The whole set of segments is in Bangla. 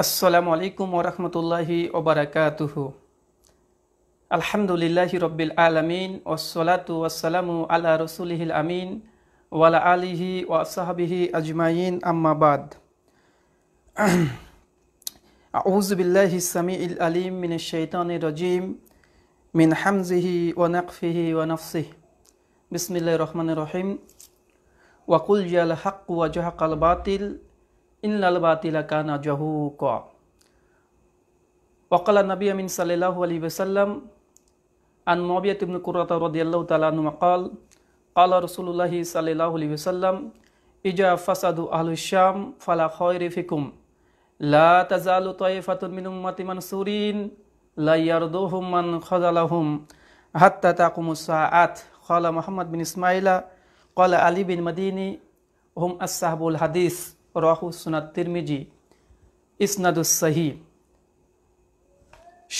الله وبركاته الحمد لله رب العالمين والصلاة والسلام على رسوله الأمين وعلى آله وصحبه أجمعين أما بعد أعوذ بالله السميع العليم من الشيطان الرجيم من حمزه ونقفه ونفسه بسم الله الرحمن الرحيم وقل جاء الحق وجهق الباطل إن الباطل كان جهوكا وقال النبي من صلى الله عليه وسلم عن معاوية بن قرة رضي الله تعالى عنه قال قال رسول الله صلى الله عليه وسلم إذا فسد أهل الشام فلا خير فيكم لا تزال طائفة من أمة منصورين لا يرضوهم من خذلهم حتى تقوم الساعات قال محمد بن إسماعيل قال علي بن مديني هم أصحاب الحديث সুনাত তিরমিজি ইসনাদুসাহি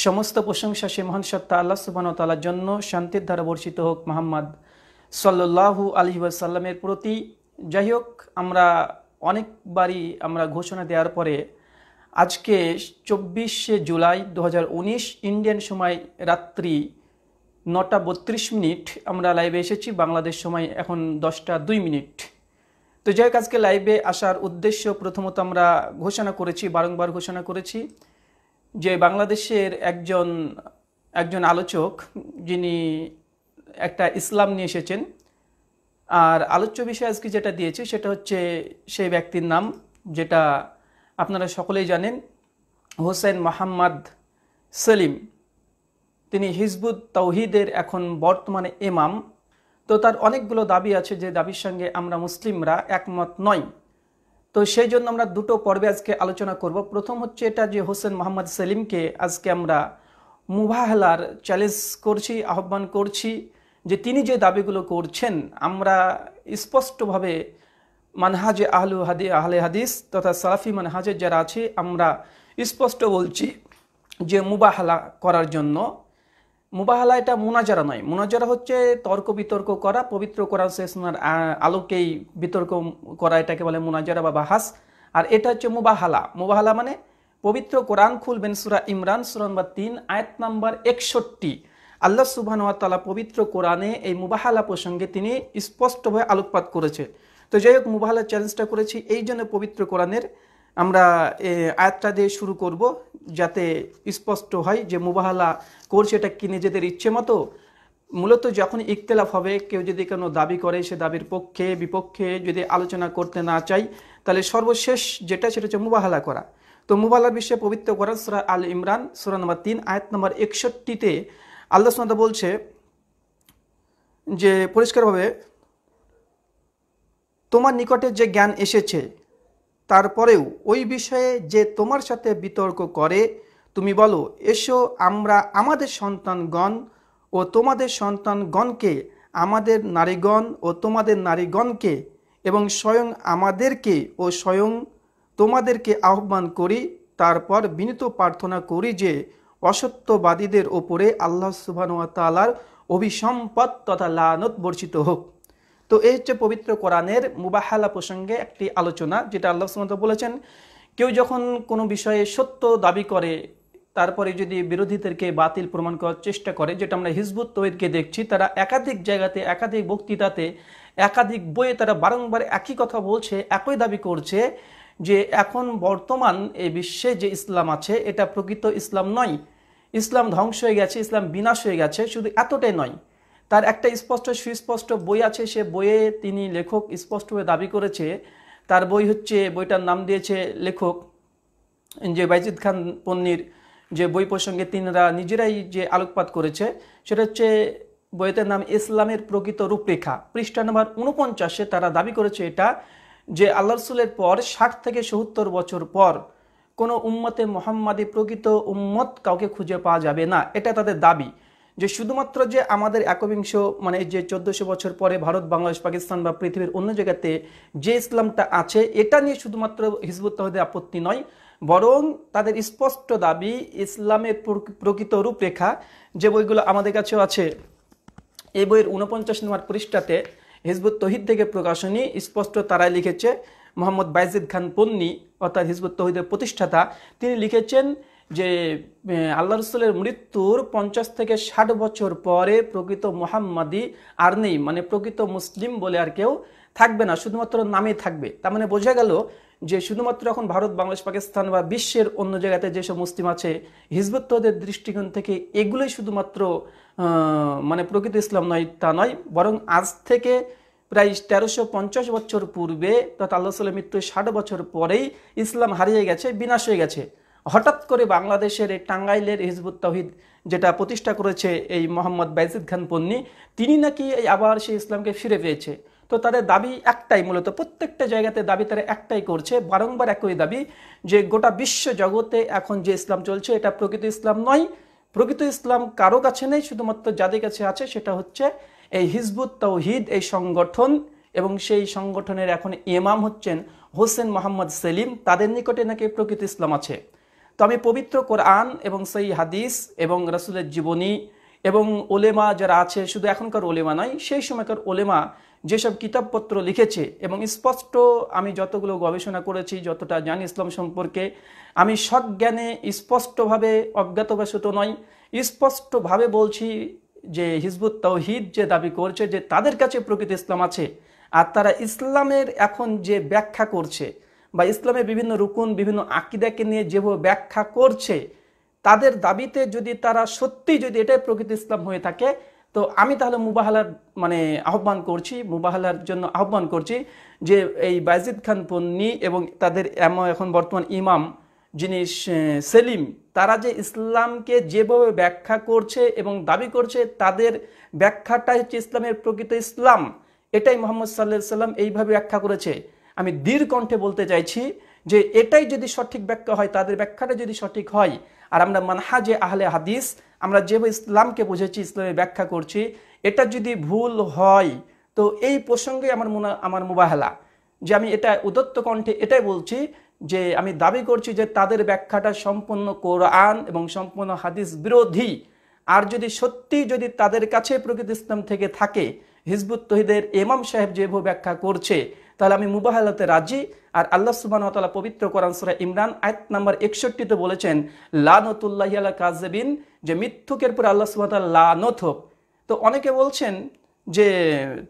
সমস্ত প্রশংসা সে মহান সত্তা আল্লাহ সুবাহতালার জন্য শান্তির দ্বারা বর্ষিত হোক মোহাম্মদ সাল্লু আলহি সাল্লামের প্রতি যাই হোক আমরা অনেকবারই আমরা ঘোষণা দেওয়ার পরে আজকে চব্বিশে জুলাই দু ইন্ডিয়ান সময় রাত্রি নটা বত্রিশ মিনিট আমরা লাইভে এসেছি বাংলাদেশ সময় এখন দশটা দুই মিনিট তো যাই হোক আজকে লাইভে আসার উদ্দেশ্য প্রথমত আমরা ঘোষণা করেছি বারংবার ঘোষণা করেছি যে বাংলাদেশের একজন একজন আলোচক যিনি একটা ইসলাম নিয়ে এসেছেন আর আলোচ্য বিষয় আজকে যেটা দিয়েছে সেটা হচ্ছে সেই ব্যক্তির নাম যেটা আপনারা সকলেই জানেন হোসেন মোহাম্মদ সেলিম তিনি হিজবুত তৌহিদের এখন বর্তমানে এমাম তো তার অনেকগুলো দাবি আছে যে দাবির সঙ্গে আমরা মুসলিমরা একমত নই তো সেই জন্য আমরা দুটো পর্বে আজকে আলোচনা করব প্রথম হচ্ছে এটা যে হোসেন মোহাম্মদ সেলিমকে আজকে আমরা মুবাহলার চ্যালেঞ্জ করছি আহ্বান করছি যে তিনি যে দাবিগুলো করছেন আমরা স্পষ্টভাবে মানহাজে আহলু হাদি আহলে হাদিস তথা সালাফি মানহাজের যারা আছে আমরা স্পষ্ট বলছি যে মুবাহলা করার জন্য মুবাহালা এটা মোনাজারা নয় মোনাজারা হচ্ছে তর্ক বিতর্ক করা পবিত্র কোরআন সেসনার আলোকেই বিতর্ক করা এটাকে বলে মোনাজারা বা বাহাস আর এটা হচ্ছে মুবাহালা মুবাহালা মানে পবিত্র কোরআন খুলবেন সুরা ইমরান সুরান বা তিন আয়াত নাম্বার একষট্টি আল্লাহ সুবাহতালা পবিত্র কোরআনে এই মুবাহালা প্রসঙ্গে তিনি স্পষ্টভাবে আলোকপাত করেছে তো যাই হোক মুবাহালা চ্যালেঞ্জটা করেছি এই জন্য পবিত্র কোরআনের আমরা আয়াতটা দিয়ে শুরু করব যাতে স্পষ্ট হয় যে মুবাহালা করছে এটা কি নিজেদের ইচ্ছে মতো মূলত যখন ইকতলাফ হবে কেউ যদি কোনো দাবি করে সে দাবির পক্ষে বিপক্ষে যদি আলোচনা করতে না চাই তাহলে সর্বশেষ যেটা সেটা হচ্ছে মুবাহালা করা তো মুবাহালার বিষয়ে পবিত্র করা সুরা আল ইমরান সুরা নম্বর তিন আয়াত নম্বর একষট্টিতে আল্লাহ সন্দা বলছে যে পরিষ্কারভাবে তোমার নিকটে যে জ্ঞান এসেছে তারপরেও ওই বিষয়ে যে তোমার সাথে বিতর্ক করে তুমি বলো এসো আমরা আমাদের সন্তানগণ ও তোমাদের সন্তানগণকে আমাদের নারীগণ ও তোমাদের নারীগণকে এবং স্বয়ং আমাদেরকে ও স্বয়ং তোমাদেরকে আহ্বান করি তারপর বিনীত প্রার্থনা করি যে অসত্যবাদীদের ওপরে আল্লাহ সুবাহ তালার অভিসম্পদ তথা লানত বর্ষিত হোক তো এই হচ্ছে পবিত্র কোরআনের মুবাহালা প্রসঙ্গে একটি আলোচনা যেটা আল্লাহ সুমন্ত বলেছেন কেউ যখন কোনো বিষয়ে সত্য দাবি করে তারপরে যদি বিরোধীদেরকে বাতিল প্রমাণ করার চেষ্টা করে যেটা আমরা হিজবুত তৈরকে দেখছি তারা একাধিক জায়গাতে একাধিক বক্তৃতাতে একাধিক বইয়ে তারা বারংবার একই কথা বলছে একই দাবি করছে যে এখন বর্তমান এই বিশ্বে যে ইসলাম আছে এটা প্রকৃত ইসলাম নয় ইসলাম ধ্বংস হয়ে গেছে ইসলাম বিনাশ হয়ে গেছে শুধু এতটাই নয় তার একটা স্পষ্ট সুস্পষ্ট বই আছে সে বইয়ে তিনি লেখক স্পষ্টভাবে দাবি করেছে তার বই হচ্ছে বইটার নাম দিয়েছে লেখক যে বাইজিদ খান পন্নির যে বই প্রসঙ্গে তিনরা নিজেরাই যে আলোকপাত করেছে সেটা হচ্ছে বইটার নাম ইসলামের প্রকৃত রূপরেখা পৃষ্ঠা নম্বর উনপঞ্চাশে তারা দাবি করেছে এটা যে আল্লাহ রসুলের পর ষাট থেকে সত্তর বছর পর কোনো উম্মতে মোহাম্মদী প্রকৃত উম্মত কাউকে খুঁজে পাওয়া যাবে না এটা তাদের দাবি যে শুধুমাত্র যে আমাদের একবিংশ মানে যে চোদ্দশো বছর পরে ভারত বাংলাদেশ পাকিস্তান বা পৃথিবীর অন্য জায়গাতে যে ইসলামটা আছে এটা নিয়ে শুধুমাত্র হিজবুত তহদের আপত্তি নয় বরং তাদের স্পষ্ট দাবি ইসলামের প্রকৃত রূপরেখা যে বইগুলো আমাদের কাছেও আছে এই বইয়ের উনপঞ্চাশ নম্বর পৃষ্ঠাতে হিজবুত তহিদ থেকে প্রকাশনী স্পষ্ট তারাই লিখেছে মোহাম্মদ বাইজিদ খান পন্নি অর্থাৎ হিজবুত তহিদের প্রতিষ্ঠাতা তিনি লিখেছেন যে আল্লাহ রসুলের মৃত্যুর পঞ্চাশ থেকে ষাট বছর পরে প্রকৃত মোহাম্মাদি আর নেই মানে প্রকৃত মুসলিম বলে আর কেউ থাকবে না শুধুমাত্র নামে থাকবে তার মানে বোঝা গেল যে শুধুমাত্র এখন ভারত বাংলাদেশ পাকিস্তান বা বিশ্বের অন্য জায়গাতে যেসব মুসলিম আছে হিজবুত্তদের দৃষ্টিকোণ থেকে এগুলোই শুধুমাত্র মানে প্রকৃত ইসলাম নয় তা নয় বরং আজ থেকে প্রায় তেরোশো পঞ্চাশ বছর পূর্বে তথা আল্লাহ সাল্লাহ মৃত্যুর ষাট বছর পরেই ইসলাম হারিয়ে গেছে বিনাশ হয়ে গেছে হঠাৎ করে বাংলাদেশের এই টাঙ্গাইলের হিজবুত তহিদ যেটা প্রতিষ্ঠা করেছে এই মোহাম্মদ বাইজিদ খান পন্নি তিনি নাকি এই আবার সেই ইসলামকে ফিরে পেয়েছে তো তাদের দাবি একটাই মূলত প্রত্যেকটা জায়গাতে দাবি তারা একটাই করছে বারংবার একই দাবি যে গোটা বিশ্ব জগতে এখন যে ইসলাম চলছে এটা প্রকৃত ইসলাম নয় প্রকৃত ইসলাম কারো কাছে নেই শুধুমাত্র যাদের কাছে আছে সেটা হচ্ছে এই হিজবুত তৌহিদ এই সংগঠন এবং সেই সংগঠনের এখন ইমাম হচ্ছেন হোসেন মোহাম্মদ সেলিম তাদের নিকটে নাকি প্রকৃত ইসলাম আছে তো আমি পবিত্র কোরআন এবং সেই হাদিস এবং রসুলের জীবনী এবং ওলেমা যারা আছে শুধু এখনকার ওলেমা নয় সেই সময়কার ওলেমা যেসব কিতাবপত্র লিখেছে এবং স্পষ্ট আমি যতগুলো গবেষণা করেছি যতটা জানি ইসলাম সম্পর্কে আমি সজ্ঞানে স্পষ্টভাবে অজ্ঞাতবাসত নয় স্পষ্টভাবে বলছি যে হিজবুত তৌহিদ যে দাবি করছে যে তাদের কাছে প্রকৃত ইসলাম আছে আর তারা ইসলামের এখন যে ব্যাখ্যা করছে বা ইসলামের বিভিন্ন রুকুন বিভিন্ন আকিদাকে নিয়ে যেভাবে ব্যাখ্যা করছে তাদের দাবিতে যদি তারা সত্যি যদি এটাই প্রকৃত ইসলাম হয়ে থাকে তো আমি তাহলে মুবাহালার মানে আহ্বান করছি মুবাহালার জন্য আহ্বান করছি যে এই বাইজিদ খান পন্নি এবং তাদের এম এখন বর্তমান ইমাম যিনি সেলিম তারা যে ইসলামকে যেভাবে ব্যাখ্যা করছে এবং দাবি করছে তাদের ব্যাখ্যাটাই হচ্ছে ইসলামের প্রকৃত ইসলাম এটাই মোহাম্মদ সাল্লাহ সাল্লাম এইভাবে ব্যাখ্যা করেছে আমি দীর কণ্ঠে বলতে চাইছি যে এটাই যদি সঠিক ব্যাখ্যা হয় তাদের ব্যাখ্যাটা যদি সঠিক হয় আর আমরা মানহাজে আহলে হাদিস আমরা যেভাবে ইসলামকে বুঝেছি ইসলামের ব্যাখ্যা করছি এটা যদি ভুল হয় তো এই প্রসঙ্গে আমার মনে আমার মোবাহেলা যে আমি এটা উদত্ত কণ্ঠে এটাই বলছি যে আমি দাবি করছি যে তাদের ব্যাখ্যাটা সম্পূর্ণ কোরআন এবং সম্পূর্ণ হাদিস বিরোধী আর যদি সত্যি যদি তাদের কাছে প্রকৃত ইসলাম থেকে থাকে হিজবুত তহিদের এমাম সাহেব যেভাবে ব্যাখ্যা করছে তাহলে আমি মুবাহালাতে রাজি আর আল্লাহ সুবাহতালা পবিত্র কোরআন সুরা ইমরান আয়ত নাম্বার একষট্টিতে বলেছেন লানতুল্লাহ আল্লাহ কাজেবিন যে মিথ্যুকের পরে আল্লাহ সুবাহতাল লানত হোক তো অনেকে বলছেন যে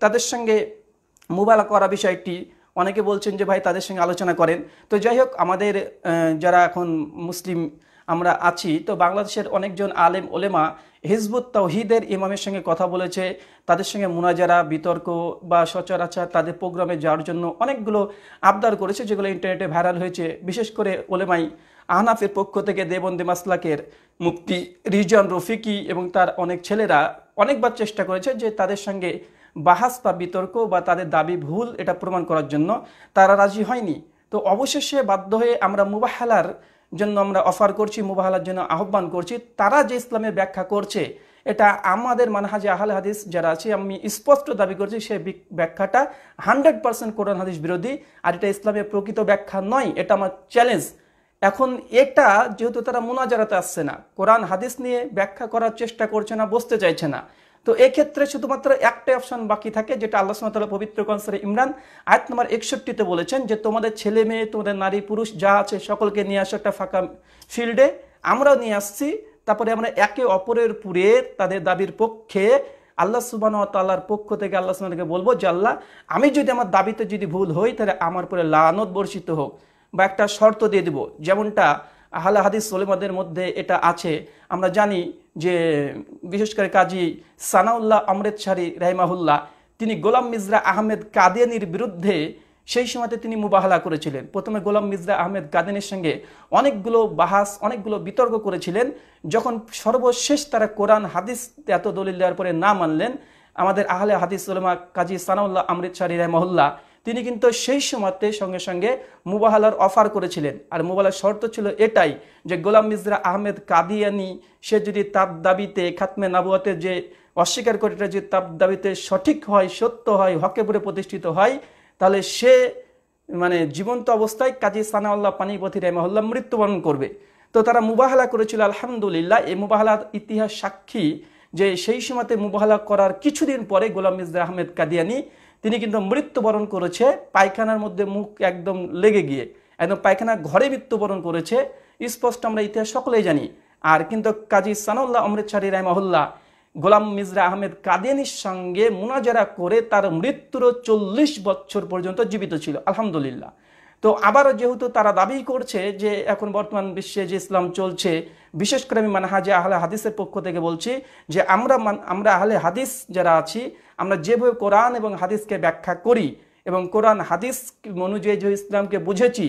তাদের সঙ্গে মুবালা করা বিষয়টি অনেকে বলছেন যে ভাই তাদের সঙ্গে আলোচনা করেন তো যাই হোক আমাদের যারা এখন মুসলিম আমরা আছি তো বাংলাদেশের অনেকজন আলেম ওলেমা হিজবুত তৌহিদের ইমামের সঙ্গে কথা বলেছে তাদের সঙ্গে মুনাজারা বিতর্ক বা সচরাচার তাদের প্রোগ্রামে যাওয়ার জন্য অনেকগুলো আবদার করেছে যেগুলো ইন্টারনেটে ভাইরাল হয়েছে বিশেষ করে ওলেমাই আহনাফের পক্ষ থেকে দেবন্দে মাসলাকের মুক্তি রিজন রফিকি এবং তার অনেক ছেলেরা অনেকবার চেষ্টা করেছে যে তাদের সঙ্গে বাহাস বা বিতর্ক বা তাদের দাবি ভুল এটা প্রমাণ করার জন্য তারা রাজি হয়নি তো অবশেষে বাধ্য হয়ে আমরা মুবাহালার জন্য আমরা অফার করছি মুবাহালার জন্য আহ্বান করছি তারা যে ইসলামের ব্যাখ্যা করছে এটা আমাদের মানহাজে আহল হাদিস যারা আছে আমি স্পষ্ট দাবি করছি সে ব্যাখ্যাটা হান্ড্রেড পার্সেন্ট কোরআন হাদিস বিরোধী আর এটা ইসলামের প্রকৃত ব্যাখ্যা নয় এটা আমার চ্যালেঞ্জ এখন এটা যেহেতু তারা মোনাজারাতে আসছে না কোরআন হাদিস নিয়ে ব্যাখ্যা করার চেষ্টা করছে না বসতে চাইছে না তো এক্ষেত্রে শুধুমাত্র একটাই অপশন বাকি থাকে যেটা আল্লাহ সুমতাল্লাহ পবিত্র কনসারে ইমরান আয়াত নম্বর একষট্টিতে বলেছেন যে তোমাদের ছেলে মেয়ে তোমাদের নারী পুরুষ যা আছে সকলকে নিয়ে আসো একটা ফাঁকা ফিল্ডে আমরাও নিয়ে আসছি তারপরে আমরা একে অপরের পুরে তাদের দাবির পক্ষে আল্লাহ সুবান তাল্লার পক্ষ থেকে আল্লাহ সুবানকে বলবো যে আল্লাহ আমি যদি আমার দাবিতে যদি ভুল হই তাহলে আমার পরে লানত বর্ষিত হোক বা একটা শর্ত দিয়ে দেবো যেমনটা আহলে হাদিস সোলেমাদের মধ্যে এটা আছে আমরা জানি যে বিশেষ করে কাজী সানাউল্লাহ অমৃতসারী রাহিমাহুল্লাহ তিনি গোলাম মিজরা আহমেদ কাদেনির বিরুদ্ধে সেই সময়তে তিনি মুবাহলা করেছিলেন প্রথমে গোলাম মিজরা আহমেদ কাদেনের সঙ্গে অনেকগুলো বাহাস অনেকগুলো বিতর্ক করেছিলেন যখন সর্বশেষ তারা কোরআন হাদিস এত দলিল দেওয়ার পরে না মানলেন আমাদের আহলে হাদিস উলমা কাজী সানাউল্লাহ অমৃতসারী রহমহল্লা তিনি কিন্তু সেই সময়তে সঙ্গে সঙ্গে মুবাহালার অফার করেছিলেন আর মুবালার শর্ত ছিল এটাই যে গোলাম মিজরা আহমেদ কাদিয়ানি সে যদি তার দাবিতে খাতমে নাবুয়াতে যে অস্বীকার করে এটা যদি তার দাবিতে সঠিক হয় সত্য হয় হকেপুরে প্রতিষ্ঠিত হয় তাহলে সে মানে জীবন্ত অবস্থায় কাজী সানাউল্লাহ পানিপথি রেমহল্লা মৃত্যুবরণ করবে তো তারা মুবাহালা করেছিল আলহামদুলিল্লাহ এই মুবাহালার ইতিহাস সাক্ষী যে সেই সময়তে মুবাহালা করার কিছুদিন পরে গোলাম মিজরা আহমেদ কাদিয়ানি তিনি কিন্তু মৃত্যুবরণ করেছে পায়খানার মধ্যে মুখ একদম লেগে গিয়ে একদম পায়খানার ঘরে মৃত্যুবরণ করেছে স্পষ্ট আমরা ইতিহাস সকলেই জানি আর কিন্তু কাজী সানাউল্লাহ অমৃতসারী রাহমাহুল্লাহ গোলাম মিজরা আহমেদ কাদিয়ানির সঙ্গে মোনাজারা করে তার মৃত্যুর চল্লিশ বছর পর্যন্ত জীবিত ছিল আলহামদুলিল্লাহ তো আবারও যেহেতু তারা দাবি করছে যে এখন বর্তমান বিশ্বে যে ইসলাম চলছে বিশেষ করে আমি মানহাজে আহলে হাদিসের পক্ষ থেকে বলছি যে আমরা আমরা আহলে হাদিস যারা আছি আমরা যেভাবে কোরআন এবং হাদিসকে ব্যাখ্যা করি এবং কোরআন হাদিস অনুযায়ী যে ইসলামকে বুঝেছি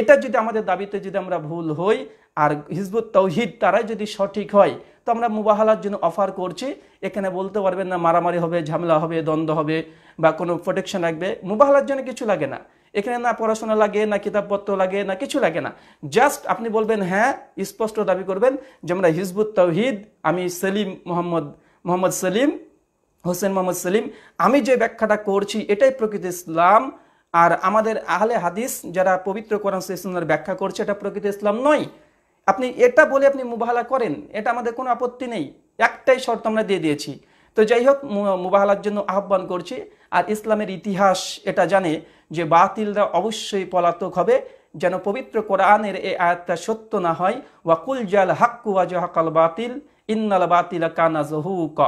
এটা যদি আমাদের দাবিতে যদি আমরা ভুল হই আর হিজবুত তৌহিদ তারাই যদি সঠিক হয় তো আমরা মুবাহালার জন্য অফার করছি এখানে বলতে পারবেন না মারামারি হবে ঝামেলা হবে দ্বন্দ্ব হবে বা কোনো প্রোটেকশন লাগবে মুবাহালার জন্য কিছু লাগে না এখানে না পড়াশোনা লাগে না কিতাবপত্র লাগে না কিছু লাগে না জাস্ট আপনি বলবেন হ্যাঁ স্পষ্ট দাবি করবেন যে আমরা হিজবুত তৌহিদ আমি সেলিম মোহাম্মদ মোহাম্মদ সেলিম হোসেন মোহাম্মদ সেলিম আমি যে ব্যাখ্যাটা করছি এটাই প্রকৃত ইসলাম আর আমাদের আহলে হাদিস যারা পবিত্র কোরআন ইসলামের ব্যাখ্যা করছে এটা প্রকৃত ইসলাম নয় আপনি এটা বলে আপনি মুবাহালা করেন এটা আমাদের কোনো আপত্তি নেই একটাই শর্ত আমরা দিয়ে দিয়েছি তো যাই হোক মুবাহালার জন্য আহ্বান করছি আর ইসলামের ইতিহাস এটা জানে যে বাতিলরা অবশ্যই পলাতক হবে যেন পবিত্র কোরআনের এই আয়াতটা সত্য না হয় ওয়াকুল জাল হাক্কু ওয়াজহাকাল বাতিল ইন্নাল বাতিল কানা জহুক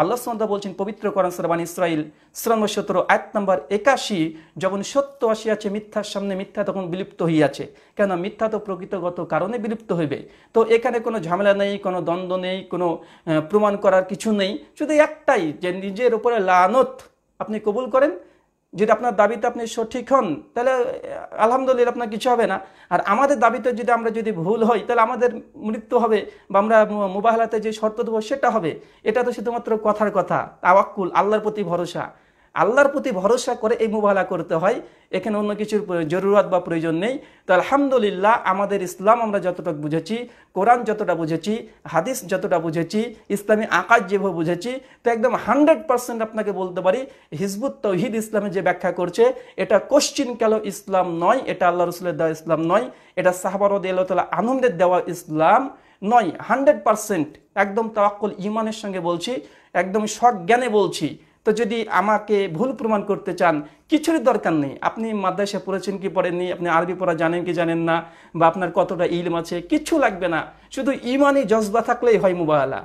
আল্লাহ সন্দা বলছেন পবিত্র কোরআন সরবান ইসরায়েল শ্রম সতেরো আয়াত নম্বর একাশি যখন সত্য আসিয়াছে মিথ্যার সামনে মিথ্যা তখন বিলুপ্ত হইয়াছে কেন মিথ্যা তো প্রকৃতগত কারণে বিলুপ্ত হইবে তো এখানে কোনো ঝামেলা নেই কোনো দ্বন্দ্ব নেই কোনো প্রমাণ করার কিছু নেই শুধু একটাই যে নিজের উপরে লানত আপনি কবুল করেন যদি আপনার দাবিতে আপনি সঠিক হন তাহলে আলহামদুলিল্লাহ আপনার কিছু হবে না আর আমাদের দাবিতে যদি আমরা যদি ভুল হই তাহলে আমাদের মৃত্যু হবে বা আমরা মোবাহলাতে যে শর্ত দেবো সেটা হবে এটা তো শুধুমাত্র কথার কথা তাওয়াক্কুল আল্লাহর প্রতি ভরসা আল্লাহর প্রতি ভরসা করে এই মোবালা করতে হয় এখানে অন্য কিছুর জরুরত বা প্রয়োজন নেই তো আলহামদুলিল্লাহ আমাদের ইসলাম আমরা যতটা বুঝেছি কোরআন যতটা বুঝেছি হাদিস যতটা বুঝেছি ইসলামী আকাশ যেভাবে বুঝেছি তো একদম হান্ড্রেড পার্সেন্ট আপনাকে বলতে পারি হিজবুত তৌহিদ ইসলামের যে ব্যাখ্যা করছে এটা কোশ্চিন কেন ইসলাম নয় এটা আল্লাহ রসুলের দেওয়া ইসলাম নয় এটা সাহাবারদ আল্লাহ আনন্দের দেওয়া ইসলাম নয় হান্ড্রেড পার্সেন্ট একদম তাওয়াক্কুল ইমানের সঙ্গে বলছি একদম সজ্ঞানে বলছি তো যদি আমাকে ভুল প্রমাণ করতে চান কিছুরই দরকার নেই আপনি মাদ্রাসা পড়েছেন কি পড়েননি আপনি আরবি পড়া জানেন কি জানেন না বা আপনার কতটা ইলম আছে কিছু লাগবে না শুধু ইমানই জজবা থাকলেই হয় মোবাইলা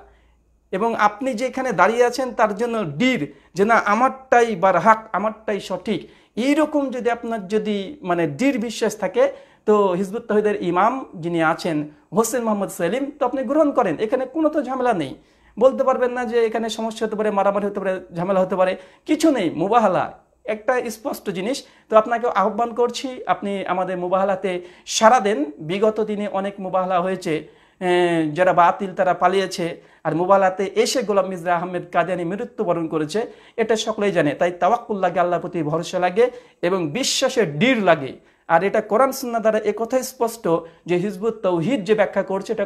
এবং আপনি যেখানে দাঁড়িয়ে আছেন তার জন্য ডির যে না আমারটাই বার হাক আমারটাই সঠিক এইরকম যদি আপনার যদি মানে ডির বিশ্বাস থাকে তো হিজবুত তহিদের ইমাম যিনি আছেন হোসেন মোহাম্মদ সেলিম তো আপনি গ্রহণ করেন এখানে কোনো তো ঝামেলা নেই বলতে পারবেন না যে এখানে সমস্যা হতে পারে মারামারি হতে পারে ঝামেলা হতে পারে কিছু নেই মুবাহালা একটা স্পষ্ট জিনিস তো আপনাকে আহ্বান করছি আপনি আমাদের মুবাহালাতে সারা দেন বিগত দিনে অনেক মুবাহালা হয়েছে যারা বাতিল তারা পালিয়েছে আর মোবাহালাতে এসে গোলাম মির্জা আহমেদ কাদিয়ানি মৃত্যুবরণ করেছে এটা সকলেই জানে তাই তাওয়াক্কুল লাগে আল্লাহ প্রতি ভরসা লাগে এবং বিশ্বাসের ডির লাগে আর এটা কোরআন সুন্না দ্বারা একথা স্পষ্ট যে হিজবুত তৌহিদ যে ব্যাখ্যা করছে এটা